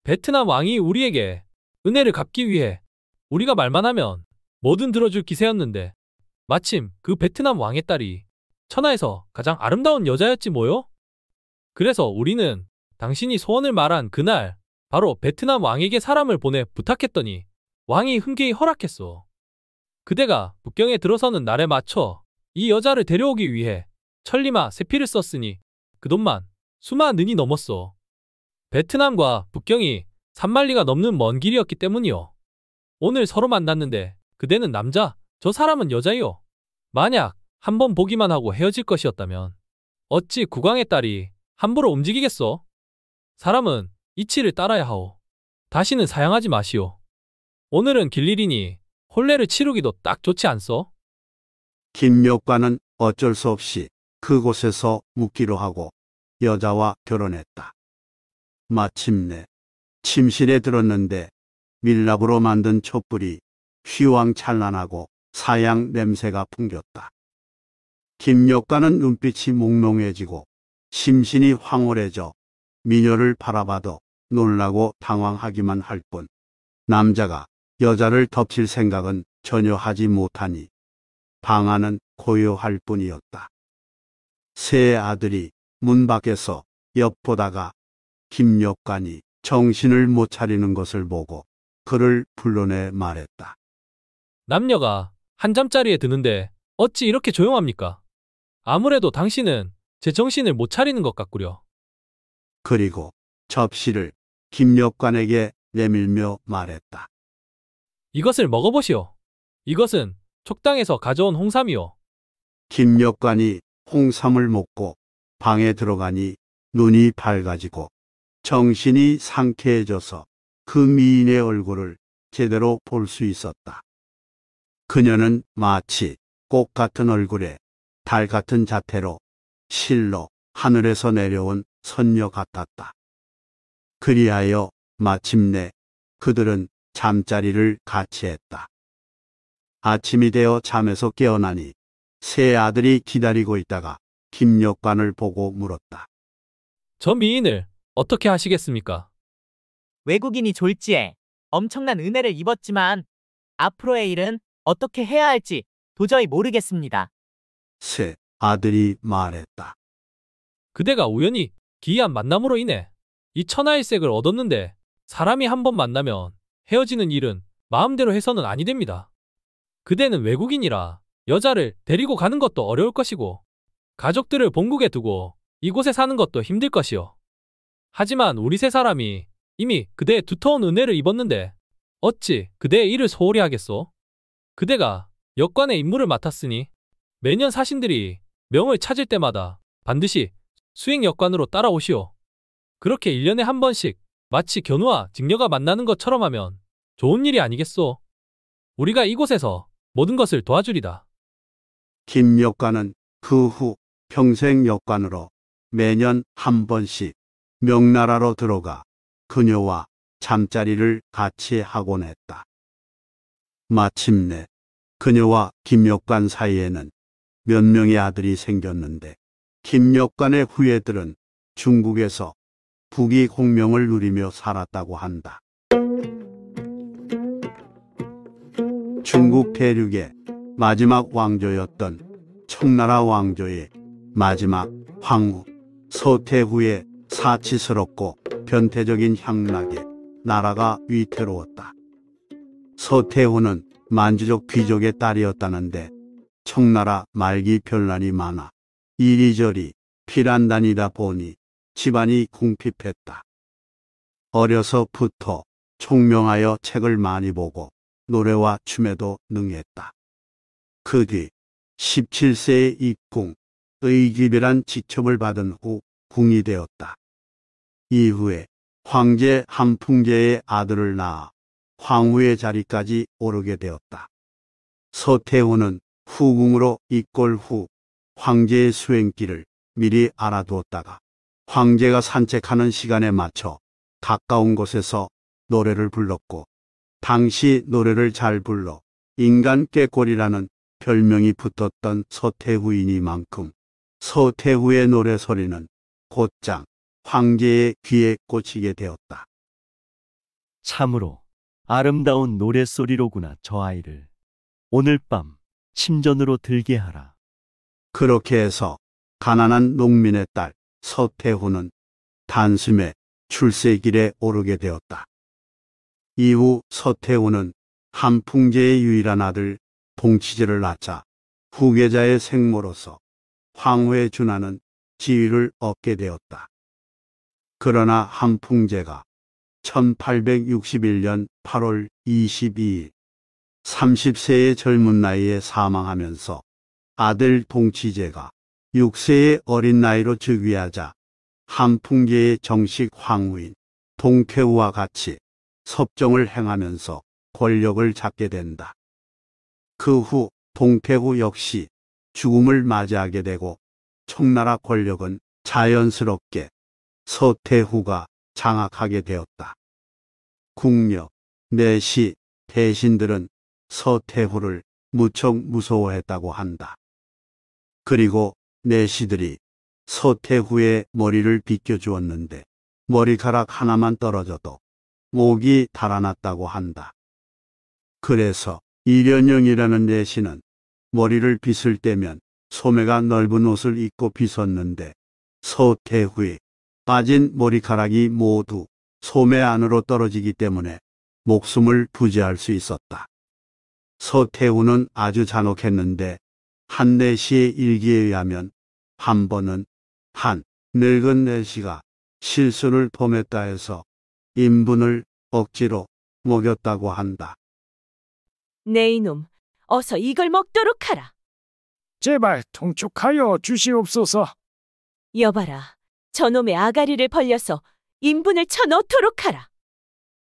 베트남 왕이 우리에게 은혜를 갚기 위해 우리가 말만 하면 뭐든 들어줄 기세였는데 마침 그 베트남 왕의 딸이 천하에서 가장 아름다운 여자였지 뭐요? 그래서 우리는 당신이 소원을 말한 그날 바로 베트남 왕에게 사람을 보내 부탁했더니 왕이 흔쾌히 허락했소. 그대가 북경에 들어서는 날에 맞춰 이 여자를 데려오기 위해 천리마 세피를 썼으니 그 돈만 수만눈이 넘었어. 베트남과 북경이 3만리가 넘는 먼 길이었기 때문이요. 오늘 서로 만났는데 그대는 남자, 저 사람은 여자이요. 만약 한 번 보기만 하고 헤어질 것이었다면 어찌 국왕의 딸이 함부로 움직이겠어? 사람은 이치를 따라야 하오. 다시는 사양하지 마시오. 오늘은 길일이니 혼례를 치르기도 딱 좋지 않소? 김묘관은 어쩔 수 없이 그곳에서 묵기로 하고 여자와 결혼했다. 마침내 침실에 들었는데 밀랍으로 만든 촛불이 휘황찬란하고 사양 냄새가 풍겼다. 김역가는 눈빛이 몽롱해지고 심신이 황홀해져 미녀를 바라봐도 놀라고 당황하기만 할 뿐 남자가 여자를 덮칠 생각은 전혀 하지 못하니 방 안은 고요할 뿐이었다. 세 아들이 문 밖에서 엿보다가 김역관이 정신을 못 차리는 것을 보고 그를 불러내 말했다. 남녀가 한 잠자리에 드는데 어찌 이렇게 조용합니까? 아무래도 당신은 제 정신을 못 차리는 것 같구려. 그리고 접시를 김역관에게 내밀며 말했다. 이것을 먹어보시오. 이것은 촉당에서 가져온 홍삼이오. 김역관이 홍삼을 먹고 방에 들어가니 눈이 밝아지고 정신이 상쾌해져서 그 미인의 얼굴을 제대로 볼 수 있었다. 그녀는 마치 꽃 같은 얼굴에 달 같은 자태로 실로 하늘에서 내려온 선녀 같았다. 그리하여 마침내 그들은 잠자리를 같이 했다. 아침이 되어 잠에서 깨어나니 세 아들이 기다리고 있다가 김력관을 보고 물었다. 저 미인을 어떻게 하시겠습니까? 외국인이 졸지에 엄청난 은혜를 입었지만 앞으로의 일은 어떻게 해야 할지 도저히 모르겠습니다. 세 아들이 말했다. 그대가 우연히 기이한 만남으로 인해 이천하의색을 얻었는데 사람이 한 번 만나면 헤어지는 일은 마음대로 해서는 아니 됩니다. 그대는 외국인이라 여자를 데리고 가는 것도 어려울 것이고 가족들을 본국에 두고 이곳에 사는 것도 힘들 것이오 하지만 우리 세 사람이 이미 그대의 두터운 은혜를 입었는데 어찌 그대의 일을 소홀히 하겠소? 그대가 역관의 임무를 맡았으니 매년 사신들이 명을 찾을 때마다 반드시 수행 역관으로 따라오시오. 그렇게 1년에 한 번씩 마치 견우와 직녀가 만나는 것처럼 하면 좋은 일이 아니겠소. 우리가 이곳에서 모든 것을 도와주리다. 김 역관은 그 후 평생 역관으로 매년 한 번씩 명나라로 들어가 그녀와 잠자리를 같이 하곤 했다. 마침내 그녀와 김역관 사이에는 몇 명의 아들이 생겼는데 김역관의 후예들은 중국에서 북이 공명을 누리며 살았다고 한다. 중국 대륙에 마지막 왕조였던 청나라 왕조의 마지막 황후 서태후의 사치스럽고 변태적인 향락에 나라가 위태로웠다. 서태후는 만주족 귀족의 딸이었다는데 청나라 말기 별난이 많아 이리저리 피란단이다 보니 집안이 궁핍했다. 어려서부터 총명하여 책을 많이 보고 노래와 춤에도 능했다. 그뒤 17세의 입궁, 의기별한 지청을 받은 후 궁이 되었다. 이후에 황제 한풍제의 아들을 낳아 황후의 자리까지 오르게 되었다. 서태후는 후궁으로 입궐 후 황제의 수행길을 미리 알아두었다가 황제가 산책하는 시간에 맞춰 가까운 곳에서 노래를 불렀고 당시 노래를 잘 불러 인간 꾀골이라는 별명이 붙었던 서태후이니만큼 서태후의 노래소리는 곧장 황제의 귀에 꽂히게 되었다. 참으로 아름다운 노래소리로구나 저 아이를. 오늘 밤 침전으로 들게 하라. 그렇게 해서 가난한 농민의 딸 서태후는 단숨에 출세길에 오르게 되었다. 이후 서태후는 한풍제의 유일한 아들 봉치제를 낳자 후계자의 생모로서 황후의 준하는 지위를 얻게 되었다. 그러나 한풍제가 1861년 8월 22일 30세의 젊은 나이에 사망하면서 아들 동치제가 6세의 어린 나이로 즉위하자 한풍제의 정식 황후인 동쾌우와 같이 섭정을 행하면서 권력을 잡게 된다. 그후 동태후 역시 죽음을 맞이하게 되고 청나라 권력은 자연스럽게 서태후가 장악하게 되었다. 국력, 내시, 대신들은 서태후를 무척 무서워했다고 한다. 그리고 내시들이 서태후의 머리를 비껴주었는데 머리카락 하나만 떨어져도 목이 달아났다고 한다. 그래서 이련영이라는 내시는 머리를 빗을 때면 소매가 넓은 옷을 입고 빗었는데 서태후에 빠진 머리카락이 모두 소매 안으로 떨어지기 때문에 목숨을 부지할 수 있었다. 서태후는 아주 잔혹했는데 한내 시의 일기에 의하면 한 번은 한 늙은 내시가 실수를 범했다 해서 인분을 억지로 먹였다고 한다. 네 이놈, 어서 이걸 먹도록 하라. 제발 통촉하여 주시옵소서. 여봐라, 저놈의 아가리를 벌려서 인분을 쳐넣도록 하라.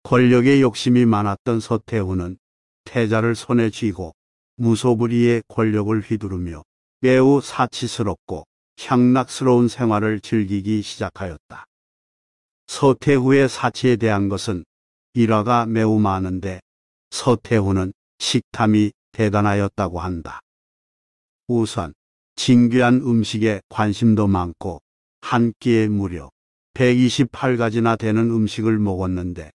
권력에 욕심이 많았던 서태후는 태자를 손에 쥐고 무소불위의 권력을 휘두르며 매우 사치스럽고 향락스러운 생활을 즐기기 시작하였다. 서태후의 사치에 대한 것은 일화가 매우 많은데 서태후는 식탐이 대단하였다고 한다. 우선 진귀한 음식에 관심도 많고 한 끼에 무려 128가지나 되는 음식을 먹었는데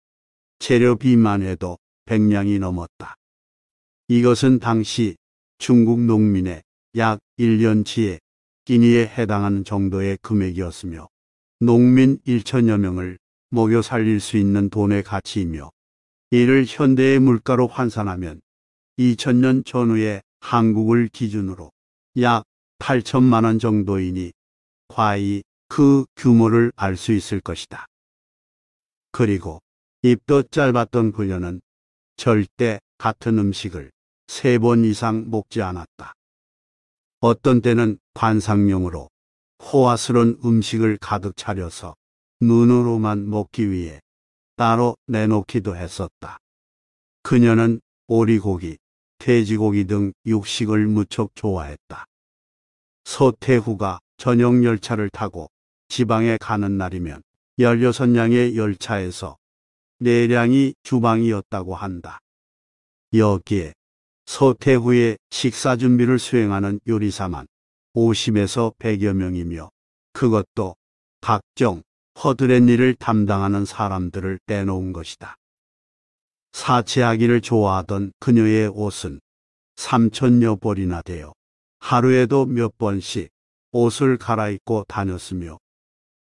재료비만 해도 100량이 넘었다. 이것은 당시 중국 농민의 약 1년치의 끼니에 해당하는 정도의 금액이었으며 농민 1천여 명을 먹여 살릴 수 있는 돈의 가치이며 이를 현대의 물가로 환산하면 2000년 전후에 한국을 기준으로 약 8천만 원 정도이니 과히 그 규모를 알 수 있을 것이다. 그리고 입도 짧았던 부녀는 절대 같은 음식을 세 번 이상 먹지 않았다. 어떤 때는 관상용으로 호화스런 음식을 가득 차려서 눈으로만 먹기 위해 따로 내놓기도 했었다. 그녀는 오리고기, 돼지고기 등 육식을 무척 좋아했다. 서태후가 저녁 열차를 타고 지방에 가는 날이면 16량의 열차에서 4량이 주방이었다고 한다. 여기에 서태후의 식사 준비를 수행하는 요리사만 50에서 100여 명이며 그것도 각종 허드렛 일을 담당하는 사람들을 떼놓은 것이다. 사치하기를 좋아하던 그녀의 옷은 삼천여 벌이나 되어 하루에도 몇 번씩 옷을 갈아입고 다녔으며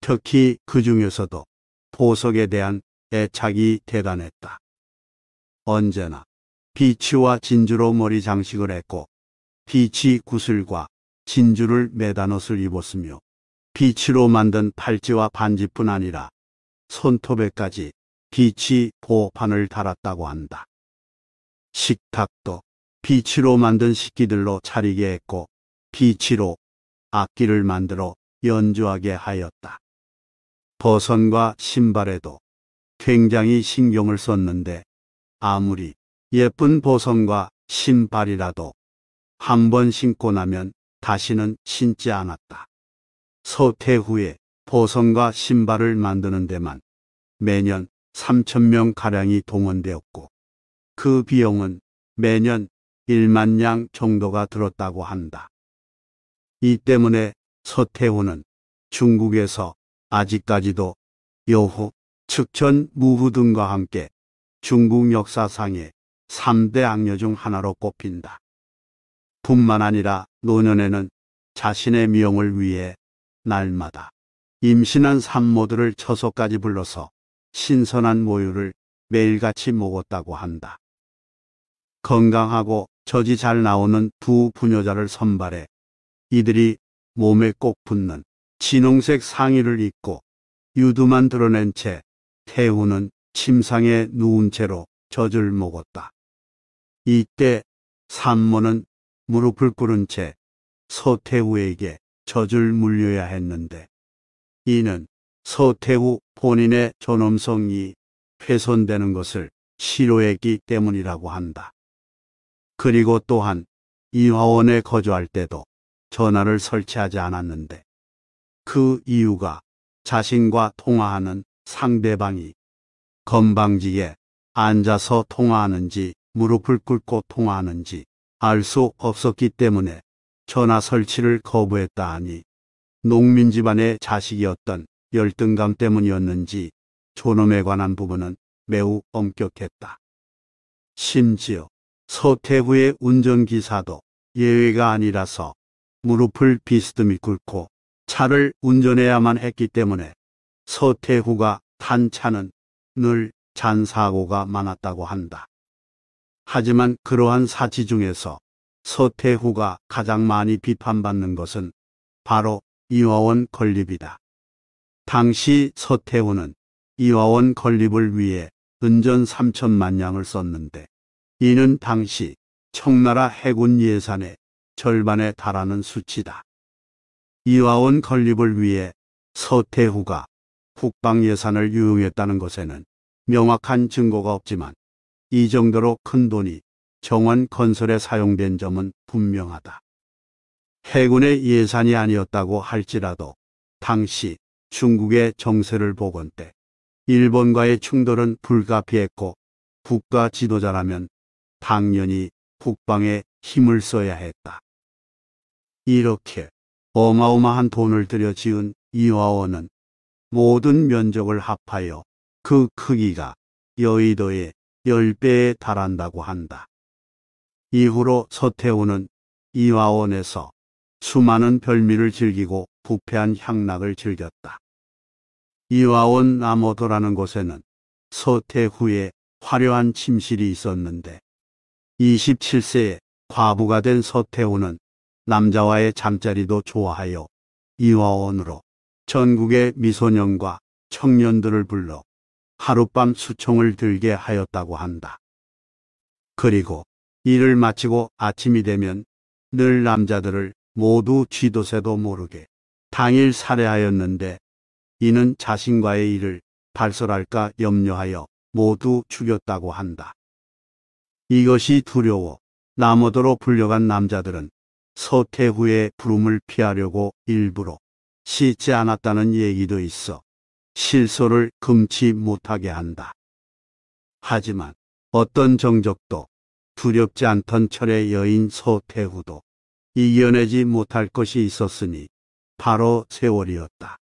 특히 그 중에서도 보석에 대한 애착이 대단했다. 언제나 비치와 진주로 머리 장식을 했고 비치 구슬과 진주를 매단 옷을 입었으며 비치로 만든 팔찌와 반지뿐 아니라 손톱에까지 빛이 보판을 달았다고 한다. 식탁도 빛으로 만든 식기들로 차리게 했고 빛으로 악기를 만들어 연주하게 하였다. 버선과 신발에도 굉장히 신경을 썼는데 아무리 예쁜 보선과 신발이라도 한 번 신고 나면 다시는 신지 않았다. 서태후에보선과 신발을 만드는 데만 매년 3천명 가량이 동원되었고 그 비용은 매년 1만 양 정도가 들었다고 한다. 이 때문에 서태후는 중국에서 아직까지도 여후, 측천, 무후 등과 함께 중국 역사상의 3대 악녀 중 하나로 꼽힌다. 뿐만 아니라 노년에는 자신의 미용을 위해 날마다 임신한 산모들을 처소까지 불러서 신선한 모유를 매일같이 먹었다고 한다. 건강하고 젖이 잘 나오는 두 부녀자를 선발해 이들이 몸에 꼭 붙는 진홍색 상의를 입고 유두만 드러낸 채 태우는 침상에 누운 채로 젖을 먹었다. 이때 산모는 무릎을 꿇은 채 서태후에게 젖을 물려야 했는데 이는 서태후 본인의 존엄성이 훼손되는 것을 싫어했기 때문이라고 한다. 그리고 또한 이화원에 거주할 때도 전화를 설치하지 않았는데 그 이유가 자신과 통화하는 상대방이 건방지게 앉아서 통화하는지 무릎을 꿇고 통화하는지 알 수 없었기 때문에 전화 설치를 거부했다 하니 농민 집안의 자식이었던 열등감 때문이었는지 존엄에 관한 부분은 매우 엄격했다. 심지어 서태후의 운전기사도 예외가 아니라서 무릎을 비스듬히 꿇고 차를 운전해야만 했기 때문에 서태후가 탄 차는 늘 잔사고가 많았다고 한다. 하지만 그러한 사치 중에서 서태후가 가장 많이 비판받는 것은 바로 이화원 건립이다. 당시 서태후는 이화원 건립을 위해 은전 3천만 냥을 썼는데 이는 당시 청나라 해군 예산의 절반에 달하는 수치다. 이화원 건립을 위해 서태후가 국방 예산을 유용했다는 것에는 명확한 증거가 없지만 이 정도로 큰 돈이 정원 건설에 사용된 점은 분명하다. 해군의 예산이 아니었다고 할지라도 당시 중국의 정세를 보건때 일본과의 충돌은 불가피했고 국가 지도자라면 당연히 국방에 힘을 써야 했다. 이렇게 어마어마한 돈을 들여 지은 이화원은 모든 면적을 합하여 그 크기가 여의도의 10배에 달한다고 한다. 이후로 서태후는 이화원에서 수많은 별미를 즐기고 부패한 향락을 즐겼다. 이와온 나모도라는 곳에는 서태 후에 화려한 침실이 있었는데 27세에 과부가 된 서태후는 남자와의 잠자리도 좋아하여 이화원으로 전국의 미소년과 청년들을 불러 하룻밤 수총을 들게 하였다고 한다. 그리고 일을 마치고 아침이 되면 늘 남자들을 모두 쥐도새도 모르게 당일 살해하였는데 이는 자신과의 일을 발설할까 염려하여 모두 죽였다고 한다. 이것이 두려워 남어도로 불려간 남자들은 서태후의 부름을 피하려고 일부러 씻지 않았다는 얘기도 있어 실소를 금치 못하게 한다. 하지만 어떤 정적도 두렵지 않던 철의 여인 서태후도 이겨내지 못할 것이 있었으니 바로 세월이었다.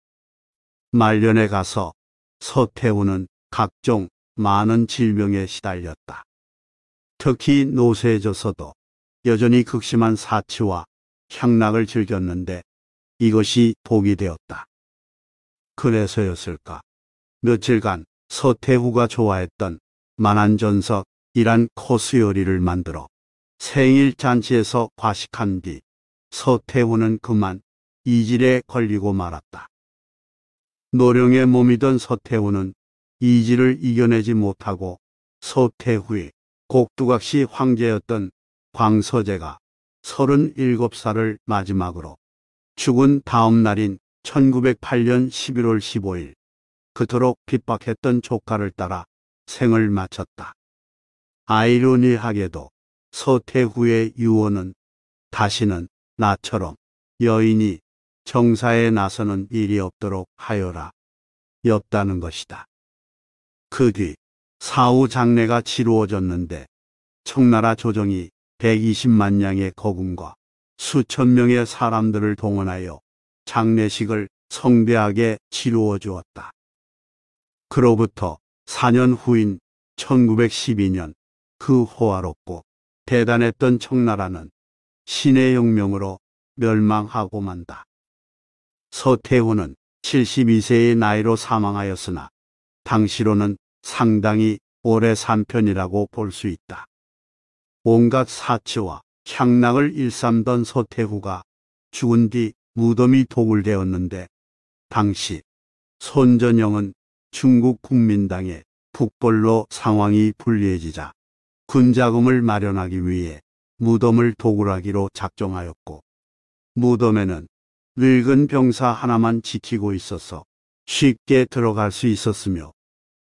말년에 가서 서태후는 각종 많은 질병에 시달렸다. 특히 노쇠해져서도 여전히 극심한 사치와 향락을 즐겼는데 이것이 복이 되었다. 그래서였을까? 며칠간 서태후가 좋아했던 만한전석 이란 코스 요리를 만들어 생일 잔치에서 과식한 뒤 서태후는 그만 이질에 걸리고 말았다. 노령의 몸이던 서태후는 이지를 이겨내지 못하고 서태후의 곡두각시 황제였던 광서제가 37살을 마지막으로 죽은 다음 날인 1908년 11월 15일 그토록 핍박했던 조카를 따라 생을 마쳤다. 아이러니하게도 서태후의 유언은 다시는 나처럼 여인이 정사에 나서는 일이 없도록 하여라. 였다는 것이다. 그 뒤 사후 장례가 치루어졌는데 청나라 조정이 120만 냥의 거금과 수천 명의 사람들을 동원하여 장례식을 성대하게 치루어 주었다. 그로부터 4년 후인 1912년 그 호화롭고 대단했던 청나라는 신의 혁명으로 멸망하고 만다. 서태후는 72세의 나이로 사망하였으나 당시로는 상당히 오래 산 편이라고 볼 수 있다. 온갖 사치와 향락을 일삼던 서태후가 죽은 뒤 무덤이 도굴되었는데 당시 손전영은 중국 국민당의 북벌로 상황이 불리해지자 군자금을 마련하기 위해 무덤을 도굴하기로 작정하였고 무덤에는 늙은 병사 하나만 지키고 있어서 쉽게 들어갈 수 있었으며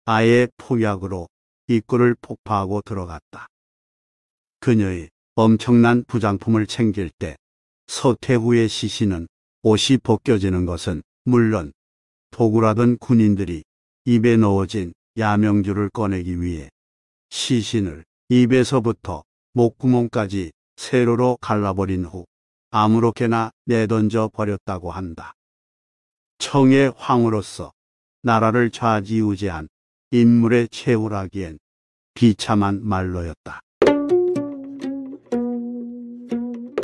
아예 폭약으로 입구를 폭파하고 들어갔다. 그녀의 엄청난 부장품을 챙길 때 서태후의 시신은 옷이 벗겨지는 것은 물론 도굴하던 군인들이 입에 넣어진 야명주를 꺼내기 위해 시신을 입에서부터 목구멍까지 세로로 갈라버린 후 아무렇게나 내던져 버렸다고 한다. 청의 황으로서 나라를 좌지우지한 인물의 최후라기엔 비참한 말로였다.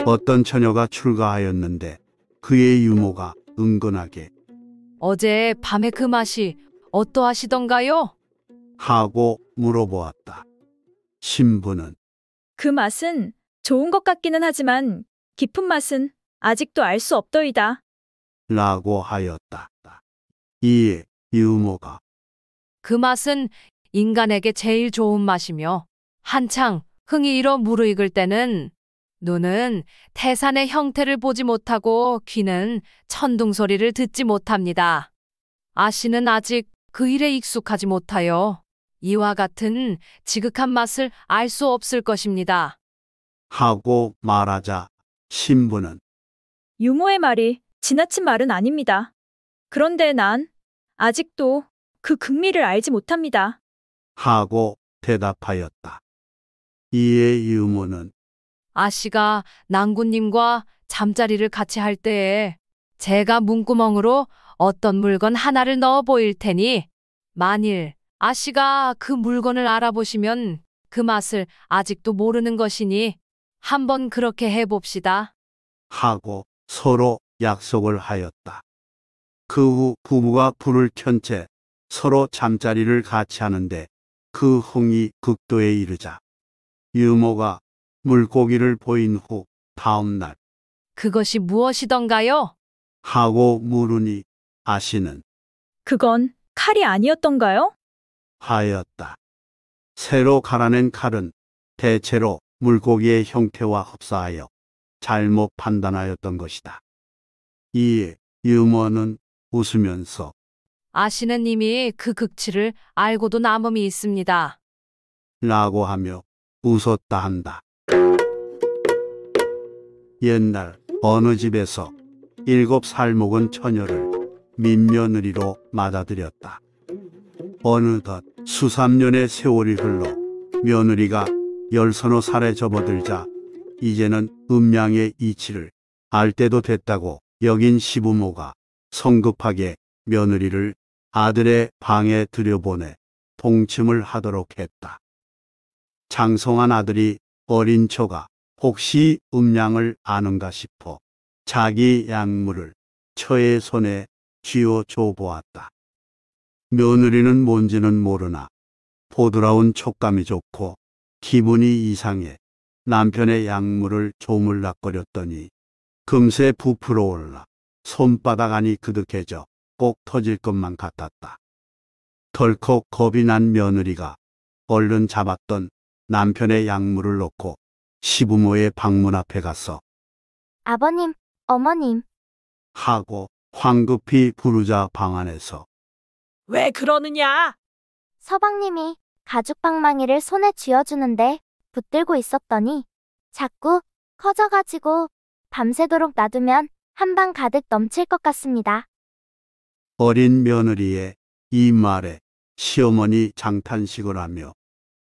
어떤 처녀가 출가하였는데 그의 유모가 은근하게 어제 밤에 그 맛이 어떠하시던가요? 하고 물어보았다. 신부는 그 맛은 좋은 것 같기는 하지만 깊은 맛은 아직도 알 수 없더이다. 라고 하였다. 이에 유모가 그 맛은 인간에게 제일 좋은 맛이며 한창 흥이 일어 무르익을 때는 눈은 태산의 형태를 보지 못하고 귀는 천둥 소리를 듣지 못합니다. 아씨는 아직 그 일에 익숙하지 못하여 이와 같은 지극한 맛을 알 수 없을 것입니다. 하고 말하자 신부는 유모의 말이 지나친 말은 아닙니다. 그런데 난 아직도 그 극미를 알지 못합니다. 하고 대답하였다. 이에 유모는 아씨가 낭군님과 잠자리를 같이 할 때에 제가 문구멍으로 어떤 물건 하나를 넣어 보일 테니 만일 아씨가 그 물건을 알아보시면 그 맛을 아직도 모르는 것이니 한번 그렇게 해봅시다. 하고 서로 약속을 하였다. 그 후 부부가 불을 켠 채 서로 잠자리를 같이 하는데 그 흥이 극도에 이르자 유모가 물고기를 보인 후 다음 날 그것이 무엇이던가요? 하고 물으니 아시는 그건 칼이 아니었던가요? 하였다. 새로 갈아낸 칼은 대체로 물고기의 형태와 흡사하여 잘못 판단하였던 것이다. 이에 유머는 웃으면서 아시는 님이 그 극치를 알고도 남음이 있습니다. 라고 하며 웃었다 한다. 옛날 어느 집에서 일곱 살 먹은 처녀를 민며느리로 맞아들였다. 어느덧 수삼년의 세월이 흘러 며느리가 열선호 살에 접어들자 이제는 음양의 이치를 알 때도 됐다고 여긴 시부모가 성급하게 며느리를 아들의 방에 들여보내 동침을 하도록 했다. 장성한 아들이 어린 처가 혹시 음양을 아는가 싶어 자기 약물을 처의 손에 쥐어 줘보았다. 며느리는 뭔지는 모르나 보드라운 촉감이 좋고 기분이 이상해 남편의 약물을 조물락거렸더니 금세 부풀어 올라 손바닥 안이 그득해져 꼭 터질 것만 같았다. 덜컥 겁이 난 며느리가 얼른 잡았던 남편의 약물을 놓고 시부모의 방문 앞에 가서 아버님, 어머님, 하고 황급히 부르자 방 안에서 왜 그러느냐? 서방님이 가죽방망이를 손에 쥐어주는데 붙들고 있었더니 자꾸 커져가지고 밤새도록 놔두면 한 방 가득 넘칠 것 같습니다. 어린 며느리의 이 말에 시어머니 장탄식을 하며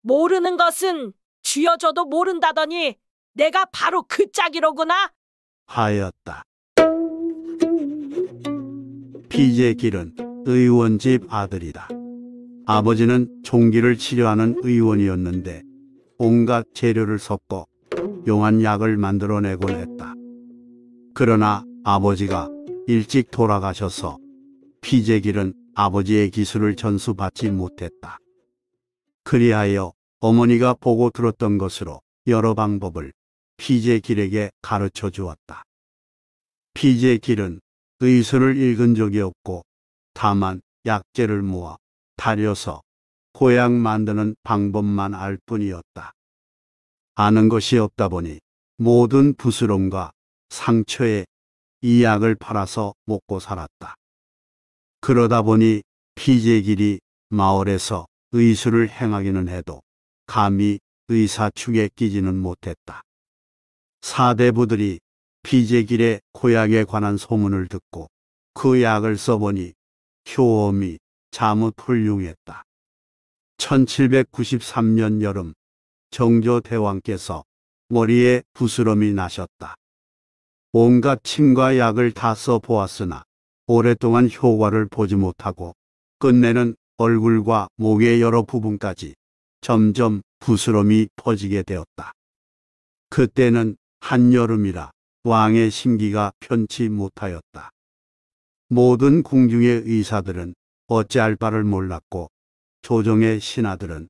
모르는 것은 쥐어줘도 모른다더니 내가 바로 그 짝이로구나. 하였다. 피제 길은 의원집 아들이다. 아버지는 종기를 치료하는 의원이었는데 온갖 재료를 섞어 용한 약을 만들어내곤 했다. 그러나 아버지가 일찍 돌아가셔서 피제길은 아버지의 기술을 전수받지 못했다. 그리하여 어머니가 보고 들었던 것으로 여러 방법을 피제길에게 가르쳐 주었다. 피제길은 의술을 읽은 적이 없고 다만 약재를 모아 다려서 고향 만드는 방법만 알 뿐이었다. 아는 것이 없다 보니 모든 부스럼과 상처에 이 약을 팔아서 먹고 살았다. 그러다 보니 피제길이 마을에서 의술을 행하기는 해도 감히 의사 축에 끼지는 못했다. 사대부들이 피제길의 고약에 관한 소문을 듣고 그 약을 써보니 효험이 잠옷 훌륭했다. 1793년 여름 정조 대왕께서 머리에 부스럼이 나셨다. 온갖 침과 약을 다 써보았으나 오랫동안 효과를 보지 못하고 끝내는 얼굴과 목의 여러 부분까지 점점 부스럼이 퍼지게 되었다. 그때는 한여름이라 왕의 심기가 편치 못하였다. 모든 궁중의 의사들은 어찌할 바를 몰랐고 조정의 신하들은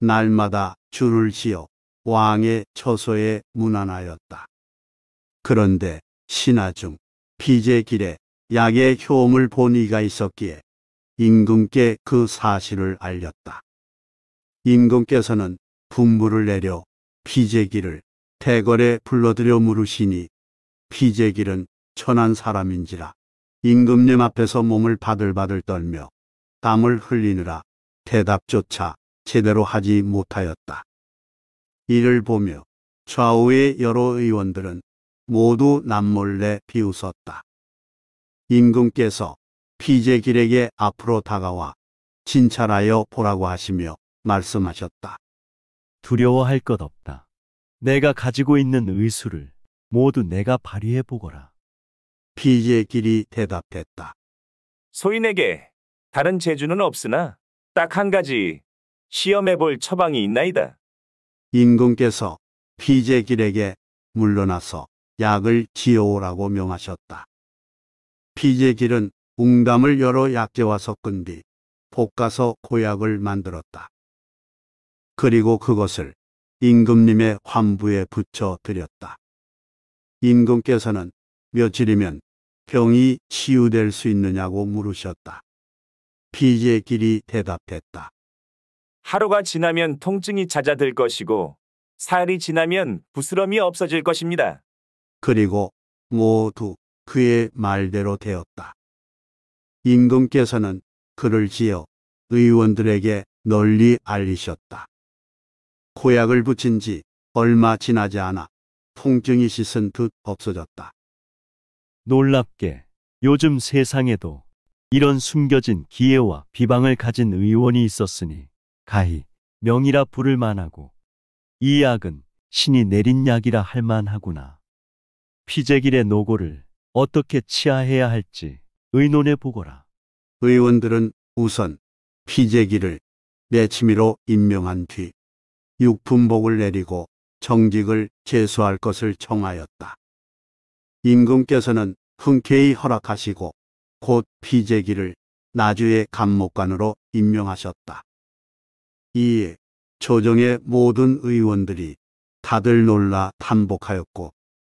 날마다 줄을 지어 왕의 처소에 문안하였다. 그런데 신하 중 피제 길에 약의 효험을 본 이가 있었기에 임금께 그 사실을 알렸다. 임금께서는 분부를 내려 피제기를 대궐에 불러들여 물으시니 피제길은 천한 사람인지라 임금님 앞에서 몸을 바들바들 떨며 땀을 흘리느라 대답조차 제대로 하지 못하였다. 이를 보며 좌우의 여러 의원들은 모두 남몰래 비웃었다. 임금께서 피제길에게 앞으로 다가와 진찰하여 보라고 하시며 말씀하셨다. 두려워할 것 없다. 내가 가지고 있는 의술을 모두 내가 발휘해 보거라. 피제길이 대답했다. 소인에게 다른 재주는 없으나 딱 한 가지 시험해 볼 처방이 있나이다. 임금께서 피제길에게 물러나서 약을 지어오라고 명하셨다. 피제길은 웅담을 여러 약재와 섞은 뒤 볶아서 고약을 만들었다. 그리고 그것을 임금님의 환부에 붙여 드렸다. 임금께서는 며칠이면 병이 치유될 수 있느냐고 물으셨다. 피지의길이 대답했다. 하루가 지나면 통증이 잦아들 것이고 사흘이 지나면 부스럼이 없어질 것입니다. 그리고 모두 그의 말대로 되었다. 임금께서는 그를 지어 의원들에게 널리 알리셨다. 고약을 붙인 지 얼마 지나지 않아 통증이 씻은 듯 없어졌다. 놀랍게 요즘 세상에도 이런 숨겨진 기회와 비방을 가진 의원이 있었으니 가히 명이라 부를 만하고 이 약은 신이 내린 약이라 할 만하구나. 피재길의 노고를 어떻게 치하해야 할지 의논해 보거라. 의원들은 우선 피재기를 내치미로 임명한 뒤 육품복을 내리고 정직을 제수할 것을 청하였다. 임금께서는 흔쾌히 허락하시고 곧 피제기를 나주의 감목관으로 임명하셨다. 이에 조정의 모든 의원들이 다들 놀라 탄복하였고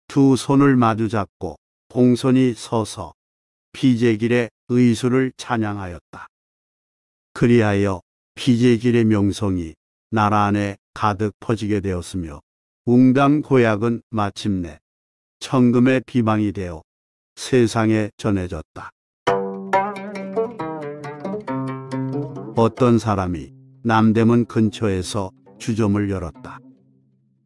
두 손을 마주 잡고 봉선이 서서 피제길의 의수를 찬양하였다. 그리하여 피제길의 명성이 나라 안에 가득 퍼지게 되었으며 웅당 고약은 마침내 청금의 비방이 되어 세상에 전해졌다. 어떤 사람이 남대문 근처에서 주점을 열었다.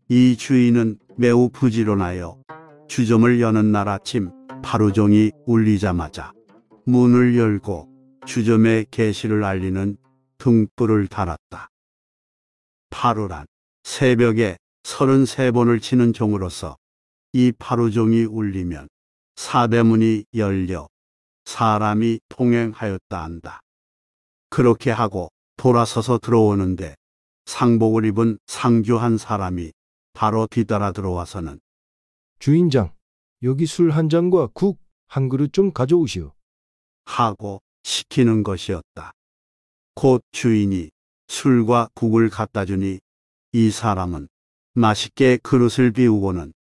이 주인은 매우 부지런하여 주점을 여는 날 아침 파루종이 울리자마자 문을 열고 주점의 개시를 알리는 등불을 달았다. 파루란 새벽에 33번을 치는 종으로서 이 파루종이 울리면 사대문이 열려 사람이 통행하였다 한다. 그렇게 하고 돌아서서 들어오는데 상복을 입은 상교한 사람이 바로 뒤따라 들어와서는 주인장, 여기 술 한 잔과 국 한 그릇 좀 가져오시오. 하고 시키는 것이었다. 곧 주인이 술과 국을 갖다 주니 이 사람은 맛있게 그릇을 비우고는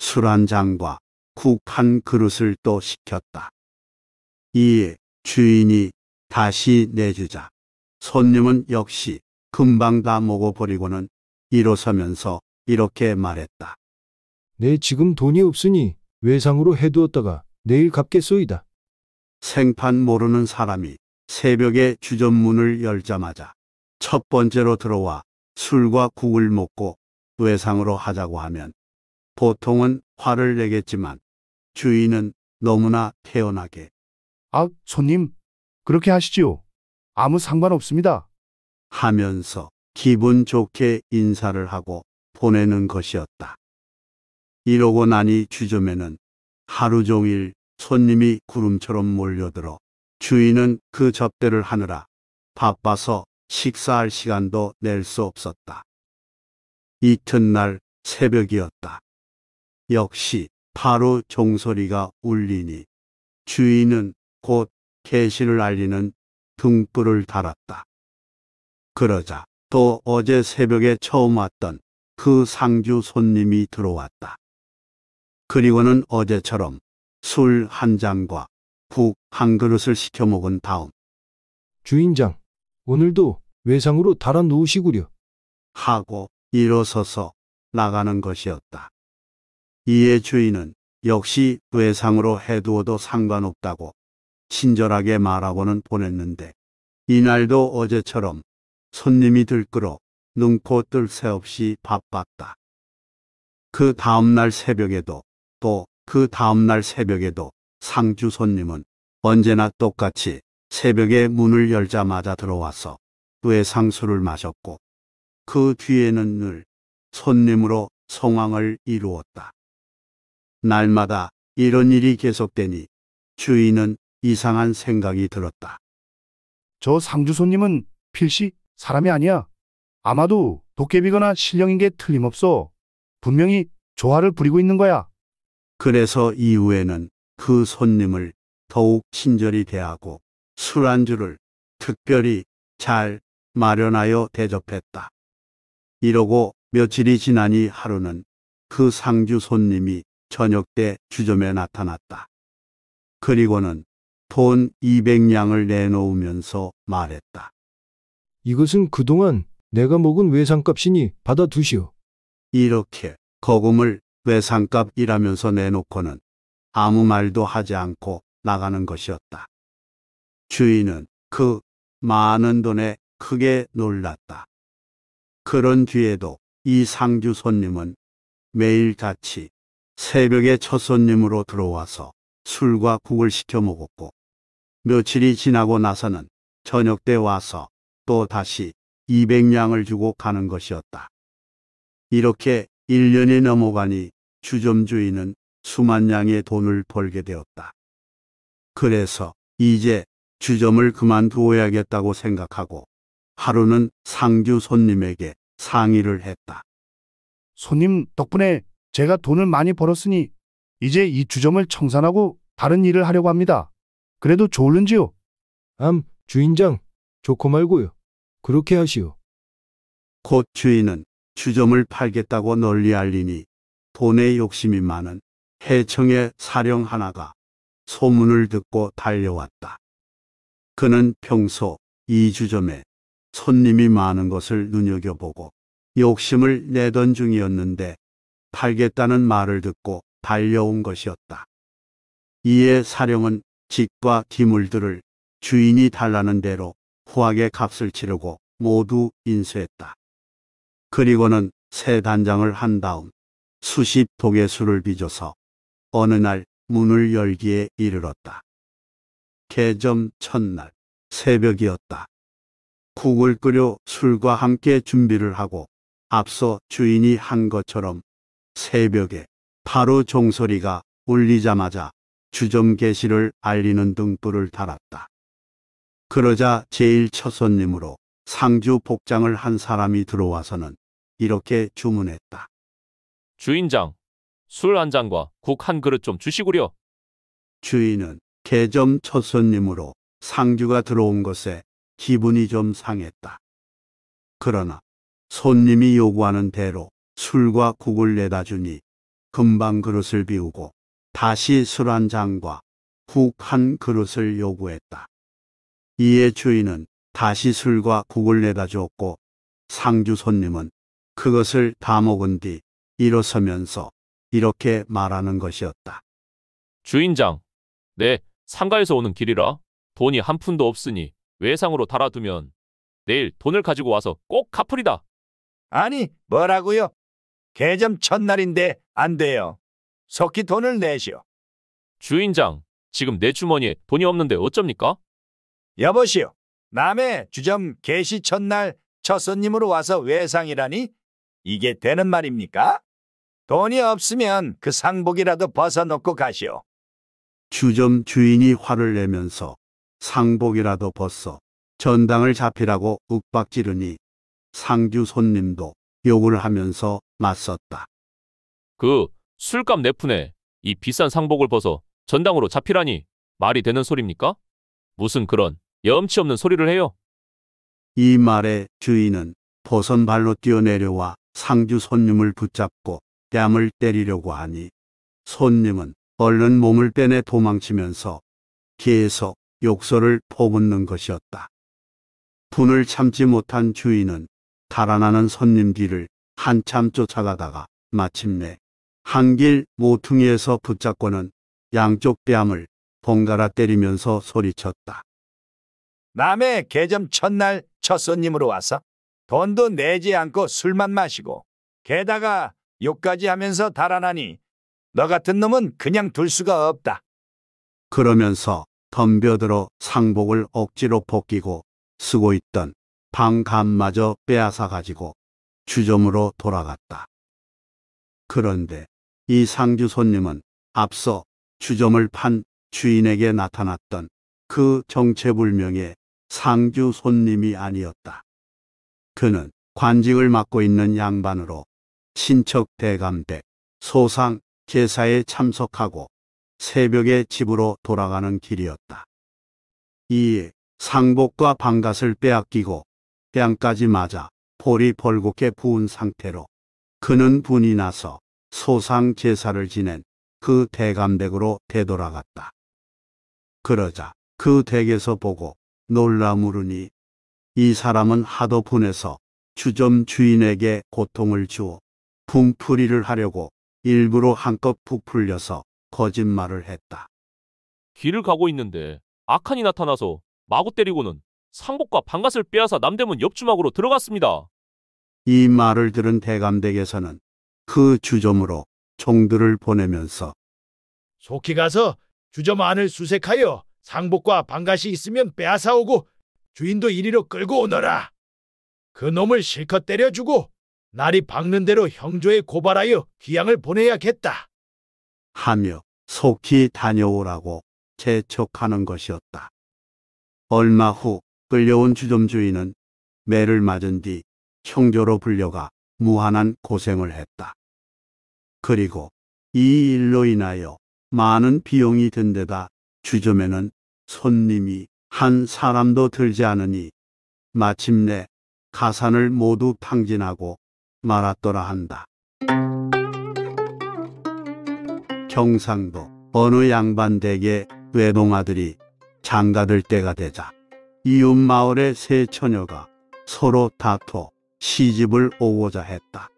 술 한 잔과 국 한 그릇을 또 시켰다. 이에 주인이 다시 내주자. 손님은 역시 금방 다 먹어버리고는 일어서면서 이렇게 말했다. 내 지금 돈이 없으니 외상으로 해두었다가 내일 갚겠소이다. 생판 모르는 사람이 새벽에 주전문을 열자마자 첫 번째로 들어와 술과 국을 먹고 외상으로 하자고 하면 보통은 화를 내겠지만 주인은 너무나 태연하게 아, 손님, 그렇게 하시지요. 아무 상관없습니다. 하면서 기분 좋게 인사를 하고 보내는 것이었다. 이러고 나니 주점에는 하루 종일 손님이 구름처럼 몰려들어 주인은 그 접대를 하느라 바빠서 식사할 시간도 낼 수 없었다. 이튿날 새벽이었다. 역시 바로 종소리가 울리니 주인은 곧 개신을 알리는 등불을 달았다. 그러자 또 어제 새벽에 처음 왔던 그 상주 손님이 들어왔다. 그리고는 어제처럼 술 한 잔과 국 한 그릇을 시켜 먹은 다음 주인장, 오늘도 외상으로 달아 놓으시구려. 하고 일어서서 나가는 것이었다. 이에 주인은 역시 외상으로 해두어도 상관없다고 친절하게 말하고는 보냈는데 이날도 어제처럼 손님이 들끓어 눈코 뜰 새 없이 바빴다. 그 다음날 새벽에도 또 그 다음날 새벽에도 상주 손님은 언제나 똑같이 새벽에 문을 열자마자 들어와서 외상수를 마셨고 그 뒤에는 늘 손님으로 성황을 이루었다. 날마다 이런 일이 계속되니 주인은 이상한 생각이 들었다. 저 상주 손님은 필시 사람이 아니야. 아마도 도깨비거나 신령인 게 틀림없어. 분명히 조화를 부리고 있는 거야. 그래서 이후에는 그 손님을 더욱 친절히 대하고 술안주를 특별히 잘 마련하여 대접했다. 이러고 며칠이 지나니 하루는 그 상주 손님이 저녁 때 주점에 나타났다. 그리고는 돈 200냥을 내놓으면서 말했다. 이것은 그동안 내가 먹은 외상값이니 받아두시오. 이렇게 거금을 외상값이라면서 내놓고는 아무 말도 하지 않고 나가는 것이었다. 주인은 그 많은 돈에 크게 놀랐다. 그런 뒤에도 이 상주 손님은 매일같이 새벽에 첫 손님으로 들어와서 술과 국을 시켜 먹었고 며칠이 지나고 나서는 저녁 때 와서 또 다시 200냥을 주고 가는 것이었다. 이렇게 1년이 넘어가니 주점 주인은 수만 냥의 돈을 벌게 되었다. 그래서 이제 주점을 그만두어야겠다고 생각하고 하루는 상주 손님에게 상의를 했다. 손님 덕분에 제가 돈을 많이 벌었으니 이제 이 주점을 청산하고 다른 일을 하려고 합니다. 그래도 좋을는지요? 암, 주인장, 좋고 말고요. 그렇게 하시오. 곧 주인은 주점을 팔겠다고 널리 알리니 돈의 욕심이 많은 해청의 사령 하나가 소문을 듣고 달려왔다. 그는 평소 이 주점에 손님이 많은 것을 눈여겨보고 욕심을 내던 중이었는데 팔겠다는 말을 듣고 달려온 것이었다. 이에 사령은 집과 기물들을 주인이 달라는 대로 후하게 값을 치르고 모두 인쇄했다. 그리고는 새 단장을 한 다음 수십 독의 수를 빚어서 어느 날 문을 열기에 이르렀다. 개점 첫날 새벽이었다. 국을 끓여 술과 함께 준비를 하고 앞서 주인이 한 것처럼 새벽에 바로 종소리가 울리자마자 주점 개시를 알리는 등불을 달았다. 그러자 제1첫손님으로 상주 복장을 한 사람이 들어와서는 이렇게 주문했다. 주인장, 술 한 잔과 국 한 그릇 좀 주시구려. 주인은 개점 첫손님으로 상주가 들어온 것에 기분이 좀 상했다. 그러나 손님이 요구하는 대로 술과 국을 내다 주니 금방 그릇을 비우고 다시 술 한 잔과 국 한 그릇을 요구했다. 이에 주인은 다시 술과 국을 내다 주었고 상주 손님은 그것을 다 먹은 뒤 일어서면서 이렇게 말하는 것이었다. 주인장, 내 네, 상가에서 오는 길이라 돈이 한 푼도 없으니 외상으로 달아두면 내일 돈을 가지고 와서 꼭 갚으리다. 아니, 뭐라고요? 개점 첫날인데 안 돼요. 석기 돈을 내시오. 주인장, 지금 내 주머니에 돈이 없는데 어쩝니까? 여보시오. 남의 주점 개시 첫날 첫 손님으로 와서 외상이라니? 이게 되는 말입니까? 돈이 없으면 그 상복이라도 벗어놓고 가시오. 주점 주인이 화를 내면서 상복이라도 벗어 전당을 잡히라고 윽박지르니 상주 손님도 욕을 하면서 맞섰다. 그 술값 내푼에 이 비싼 상복을 벗어 전당으로 잡히라니 말이 되는 소립니까? 무슨 그런 염치 없는 소리를 해요. 이 말에 주인은 보선발로 뛰어내려와 상주 손님을 붙잡고 뺨을 때리려고 하니 손님은 얼른 몸을 빼내 도망치면서 계속 욕설을 퍼붓는 것이었다. 분을 참지 못한 주인은 달아나는 손님 뒤를 한참 쫓아가다가 마침내 한길 모퉁이에서 붙잡고는 양쪽 뺨을 번갈아 때리면서 소리쳤다. 남의 개점 첫날 첫 손님으로 와서 돈도 내지 않고 술만 마시고 게다가 욕까지 하면서 달아나니 너 같은 놈은 그냥 둘 수가 없다. 그러면서 덤벼들어 상복을 억지로 벗기고 쓰고 있던 방감마저 빼앗아 가지고 주점으로 돌아갔다. 그런데 이 상주 손님은 앞서 주점을 판 주인에게 나타났던 그 정체불명의 상주 손님이 아니었다. 그는 관직을 맡고 있는 양반으로 친척 대감댁 소상 제사에 참석하고 새벽에 집으로 돌아가는 길이었다. 이에 상복과 방갓을 빼앗기고 뺨까지 맞아 볼이 벌겋게 부은 상태로 그는 분이 나서 소상 제사를 지낸 그 대감댁으로 되돌아갔다. 그러자 그 댁에서 보고 놀라 물으니 이 사람은 하도 분해서 주점 주인에게 고통을 주어 분풀이를 하려고 일부러 한껏 부풀려서 거짓말을 했다. 길을 가고 있는데 악한이 나타나서 마구 때리고는 상복과 반갓을 빼앗아 남대문 옆주막으로 들어갔습니다. 이 말을 들은 대감댁에서는 그 주점으로 종들을 보내면서 속히 가서 주점 안을 수색하여 상복과 반가이 있으면 빼앗아오고 주인도 이리로 끌고 오너라. 그 놈을 실컷 때려주고 날이 밝는 대로 형조에 고발하여 귀양을 보내야겠다. 하며 속히 다녀오라고 재촉하는 것이었다. 얼마 후 끌려온 주점 주인은 매를 맞은 뒤 형조로 불려가 무한한 고생을 했다. 그리고 이 일로 인하여 많은 비용이 든 데다 주점에는 손님이 한 사람도 들지 않으니 마침내 가산을 모두 탕진하고 말았더라 한다. 경상도 어느 양반 댁의 외동아들이 장가들 때가 되자 이웃 마을의 세 처녀가 서로 다퉈 시집을 오고자 했다.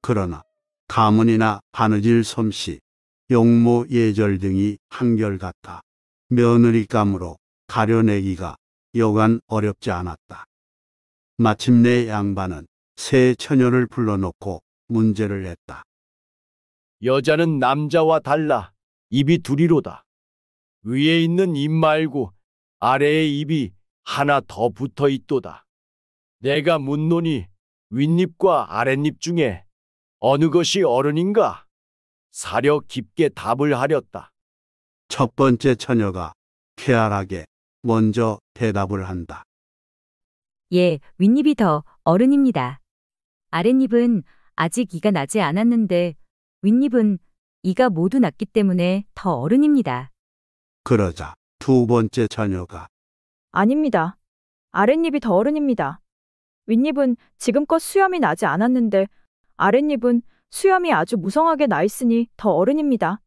그러나 가문이나 바느질 솜씨, 용모 예절 등이 한결같아 며느리감으로 가려내기가 여간 어렵지 않았다. 마침내 양반은 새 처녀를 불러놓고 문제를 했다. 여자는 남자와 달라 입이 두리로다 위에 있는 입 말고 아래의 입이 하나 더 붙어 있도다. 내가 묻노니 윗잎과 아랫잎 중에 어느 것이 어른인가? 사려 깊게 답을 하렸다. 첫 번째 처녀가 쾌활하게 먼저 대답을 한다. 예, 윗잎이 더 어른입니다. 아랫잎은 아직 이가 나지 않았는데 윗잎은 이가 모두 났기 때문에 더 어른입니다. 그러자 두 번째 처녀가 아닙니다. 아랫입이 더 어른입니다. 윗입은 지금껏 수염이 나지 않았는데 아랫입은 수염이 아주 무성하게 나 있으니 더 어른입니다.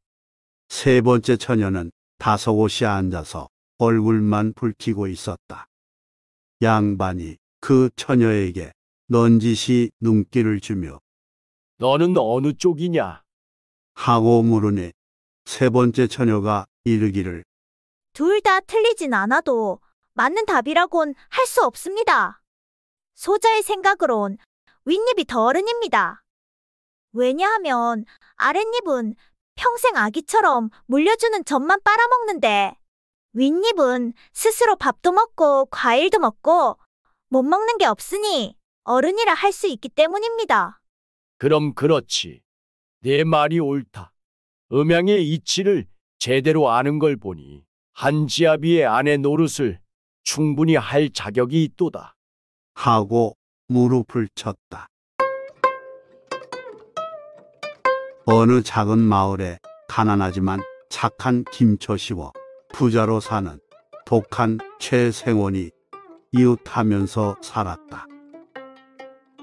세 번째 처녀는 다섯 옷이 앉아서 얼굴만 붉히고 있었다. 양반이 그 처녀에게 넌지시 눈길을 주며 너는 어느 쪽이냐? 하고 물으니 세 번째 처녀가 이르기를 둘 다 틀리진 않아도 맞는 답이라곤 할 수 없습니다. 소자의 생각으론 윗잎이 더른입니다. 어 왜냐하면 아랫잎은 평생 아기처럼 물려주는 젖만 빨아먹는데 윗잎은 스스로 밥도 먹고 과일도 먹고 못 먹는 게 없으니 어른이라 할 수 있기 때문입니다. 그럼 그렇지. 내 말이 옳다. 음양의 이치를 제대로 아는 걸 보니 한지아비의 아내 노릇을 충분히 할 자격이 있도다. 하고 무릎을 쳤다. 어느 작은 마을에 가난하지만 착한 김초시와 부자로 사는 독한 최생원이 이웃하면서 살았다.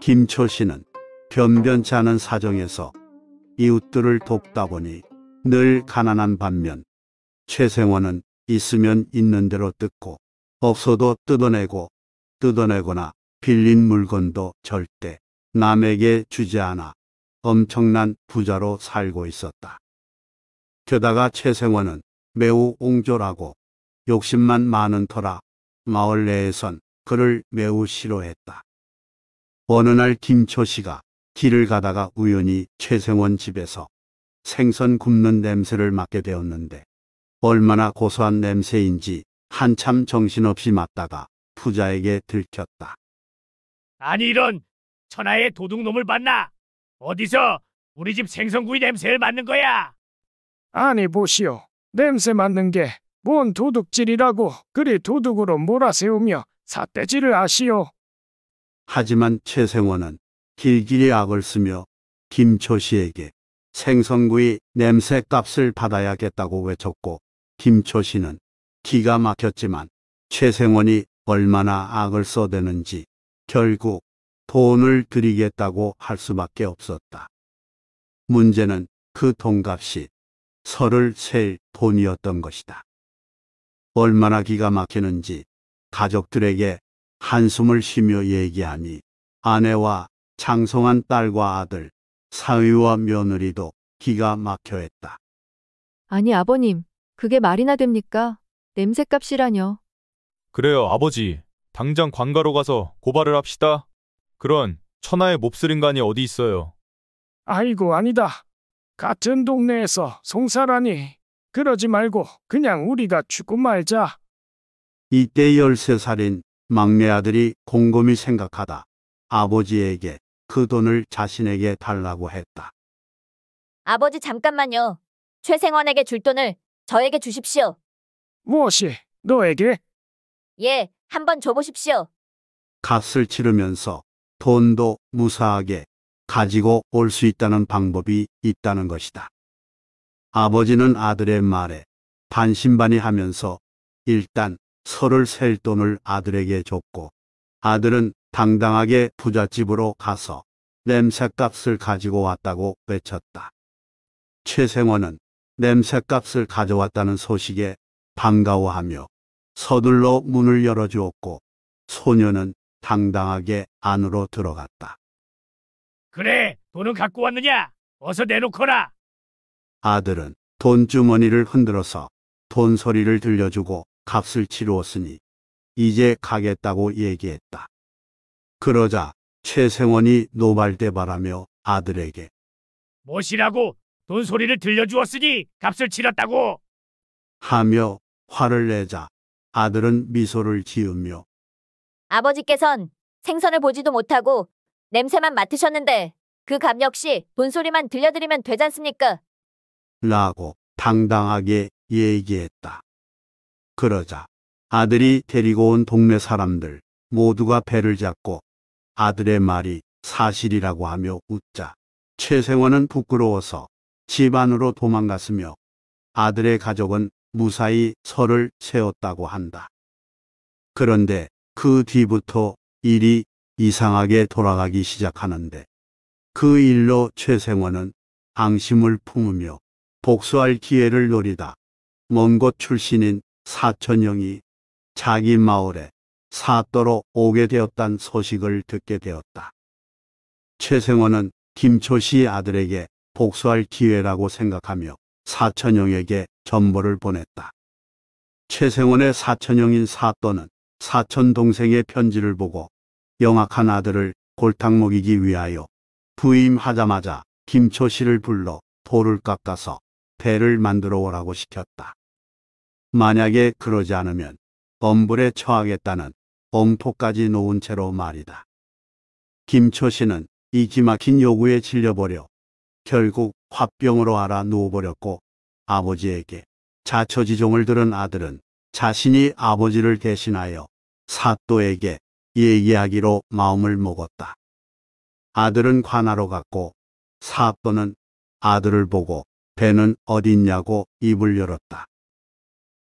김초시는 변변치 않은 사정에서 이웃들을 돕다 보니 늘 가난한 반면 최생원은 있으면 있는 대로 뜯고 없어도 뜯어내고 뜯어내거나 빌린 물건도 절대 남에게 주지 않아 엄청난 부자로 살고 있었다. 게다가 최생원은 매우 옹졸하고 욕심만 많은 터라 마을 내에선 그를 매우 싫어했다. 어느 날 김초 씨가 길을 가다가 우연히 최생원 집에서 생선 굽는 냄새를 맡게 되었는데 얼마나 고소한 냄새인지 한참 정신없이 맡다가 부자에게 들켰다. 아니 이런 천하의 도둑놈을 봤나? 어디서 우리 집 생선구이 냄새를 맡는 거야? 아니 보시오. 냄새 맡는 게 뭔 도둑질이라고 그리 도둑으로 몰아세우며 삿대질을 하시오. 하지만 최생원은 길길이 악을 쓰며 김초 씨에게 생선구이 냄새 값을 받아야겠다고 외쳤고 김초 씨는 기가 막혔지만 최생원이 얼마나 악을 써대는지 결국 돈을 드리겠다고 할 수밖에 없었다. 문제는 그 돈값이 서를 셀 돈이었던 것이다. 얼마나 기가 막히는지 가족들에게 한숨을 쉬며 얘기하니 아내와 장성한 딸과 아들, 사위와 며느리도 기가 막혀 했다. 아니 아버님, 그게 말이나 됩니까? 냄새값이라뇨. 그래요, 아버지. 당장 관가로 가서 고발을 합시다. 그런 천하의 몹쓸 인간이 어디 있어요. 아이고 아니다. 같은 동네에서 송사라니. 그러지 말고 그냥 우리가 죽고 말자. 이때 13살인 막내 아들이 곰곰이 생각하다 아버지에게 그 돈을 자신에게 달라고 했다. 아버지 잠깐만요. 최생원에게 줄 돈을 저에게 주십시오. 무엇이 너에게? 예, 한번 줘보십시오. 값을 치르면서 돈도 무사하게 가지고 올 수 있다는 방법이 있다는 것이다. 아버지는 아들의 말에 반신반의하면서 일단 서를 셀 돈을 아들에게 줬고 아들은 당당하게 부잣집으로 가서 냄새값을 가지고 왔다고 외쳤다. 최생원은 냄새값을 가져왔다는 소식에 반가워하며 서둘러 문을 열어주었고 소녀는 당당하게 안으로 들어갔다. 그래, 돈은 갖고 왔느냐? 어서 내놓거라. 아들은 돈주머니를 흔들어서 돈 소리를 들려주고 값을 치루었으니 이제 가겠다고 얘기했다. 그러자 최생원이 노발대발하며 아들에게 무엇이라고 돈 소리를 들려주었으니 값을 치렀다고 하며 화를 내자 아들은 미소를 지으며 아버지께선 생선을 보지도 못하고 냄새만 맡으셨는데 그 감 역시 돈소리만 들려드리면 되잖습니까? 라고 당당하게 얘기했다. 그러자 아들이 데리고 온 동네 사람들 모두가 배를 잡고 아들의 말이 사실이라고 하며 웃자 최생원은 부끄러워서 집 안으로 도망갔으며 아들의 가족은 무사히 설을 세웠다고 한다. 그런데 그 뒤부터 일이 이상하게 돌아가기 시작하는데 그 일로 최생원은 앙심을 품으며 복수할 기회를 노리다 먼 곳 출신인 사천영이 자기 마을에 사또로 오게 되었단 소식을 듣게 되었다. 최생원은 김초씨 아들에게 복수할 기회라고 생각하며 사천영에게 전보를 보냈다. 최생원의 사천형인 사또는 사천 동생의 편지를 보고 영악한 아들을 골탕 먹이기 위하여 부임하자마자 김초 씨를 불러 돌을 깎아서 배를 만들어 오라고 시켰다. 만약에 그러지 않으면 엄불에 처하겠다는 엄포까지 놓은 채로 말이다. 김초 씨는 이 기막힌 요구에 질려버려 결국 화병으로 알아 누워버렸고 아버지에게 자초지종을 들은 아들은 자신이 아버지를 대신하여 사또에게 얘기하기로 마음을 먹었다. 아들은 관하로 갔고 사또는 아들을 보고 배는 어딨냐고 입을 열었다.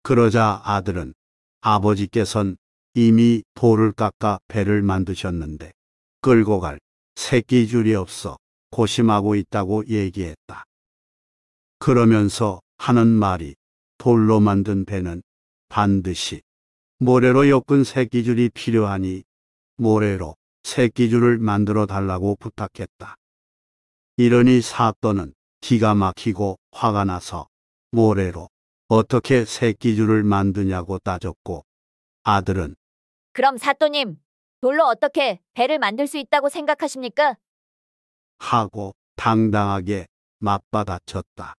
그러자 아들은 아버지께선 이미 돌을 깎아 배를 만드셨는데 끌고 갈 새끼 줄이 없어 고심하고 있다고 얘기했다. 그러면서 하는 말이 돌로 만든 배는 반드시 모래로 엮은 새끼줄이 필요하니 모래로 새끼줄을 만들어 달라고 부탁했다. 이러니 사또는 기가 막히고 화가 나서 모래로 어떻게 새끼줄을 만드냐고 따졌고 아들은 그럼 사또님 돌로 어떻게 배를 만들 수 있다고 생각하십니까? 하고 당당하게 맞받아쳤다.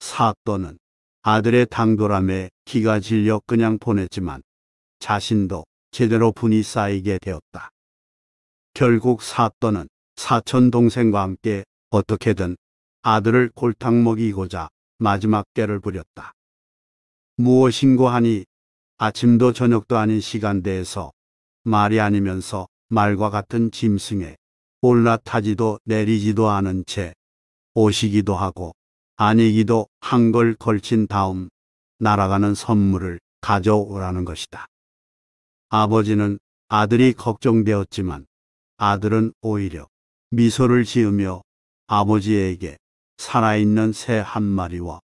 사또는 아들의 당돌함에 기가 질려 그냥 보냈지만 자신도 제대로 분이 쌓이게 되었다. 결국 사또는 사촌 동생과 함께 어떻게든 아들을 골탕 먹이고자 마지막 때를 부렸다. 무엇인고 하니 아침도 저녁도 아닌 시간대에서 말이 아니면서 말과 같은 짐승에 올라타지도 내리지도 않은 채 오시기도 하고 아니기도 한 걸 걸친 다음 날아가는 선물을 가져오라는 것이다. 아버지는 아들이 걱정되었지만 아들은 오히려 미소를 지으며 아버지에게 살아있는 새 한 마리와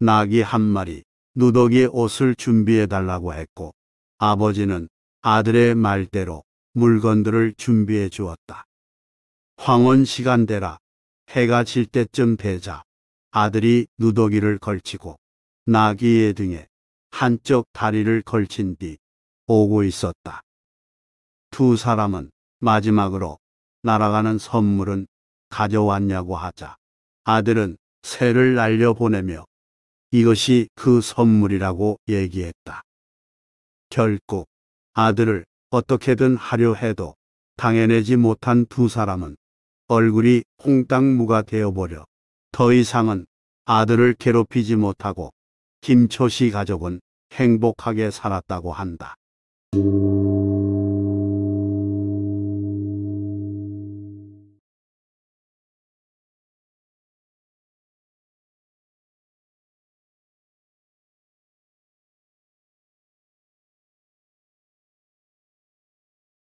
낙이 한 마리, 누더기 옷을 준비해 달라고 했고 아버지는 아들의 말대로 물건들을 준비해 주었다. 황혼 시간대라 해가 질 때쯤 되자 아들이 누더기를 걸치고 나귀의 등에 한쪽 다리를 걸친 뒤 오고 있었다. 두 사람은 마지막으로 날아가는 선물은 가져왔냐고 하자 아들은 새를 날려보내며 이것이 그 선물이라고 얘기했다. 결국 아들을 어떻게든 하려 해도 당해내지 못한 두 사람은 얼굴이 홍당무가 되어버려 더 이상은 아들을 괴롭히지 못하고 김초씨 가족은 행복하게 살았다고 한다.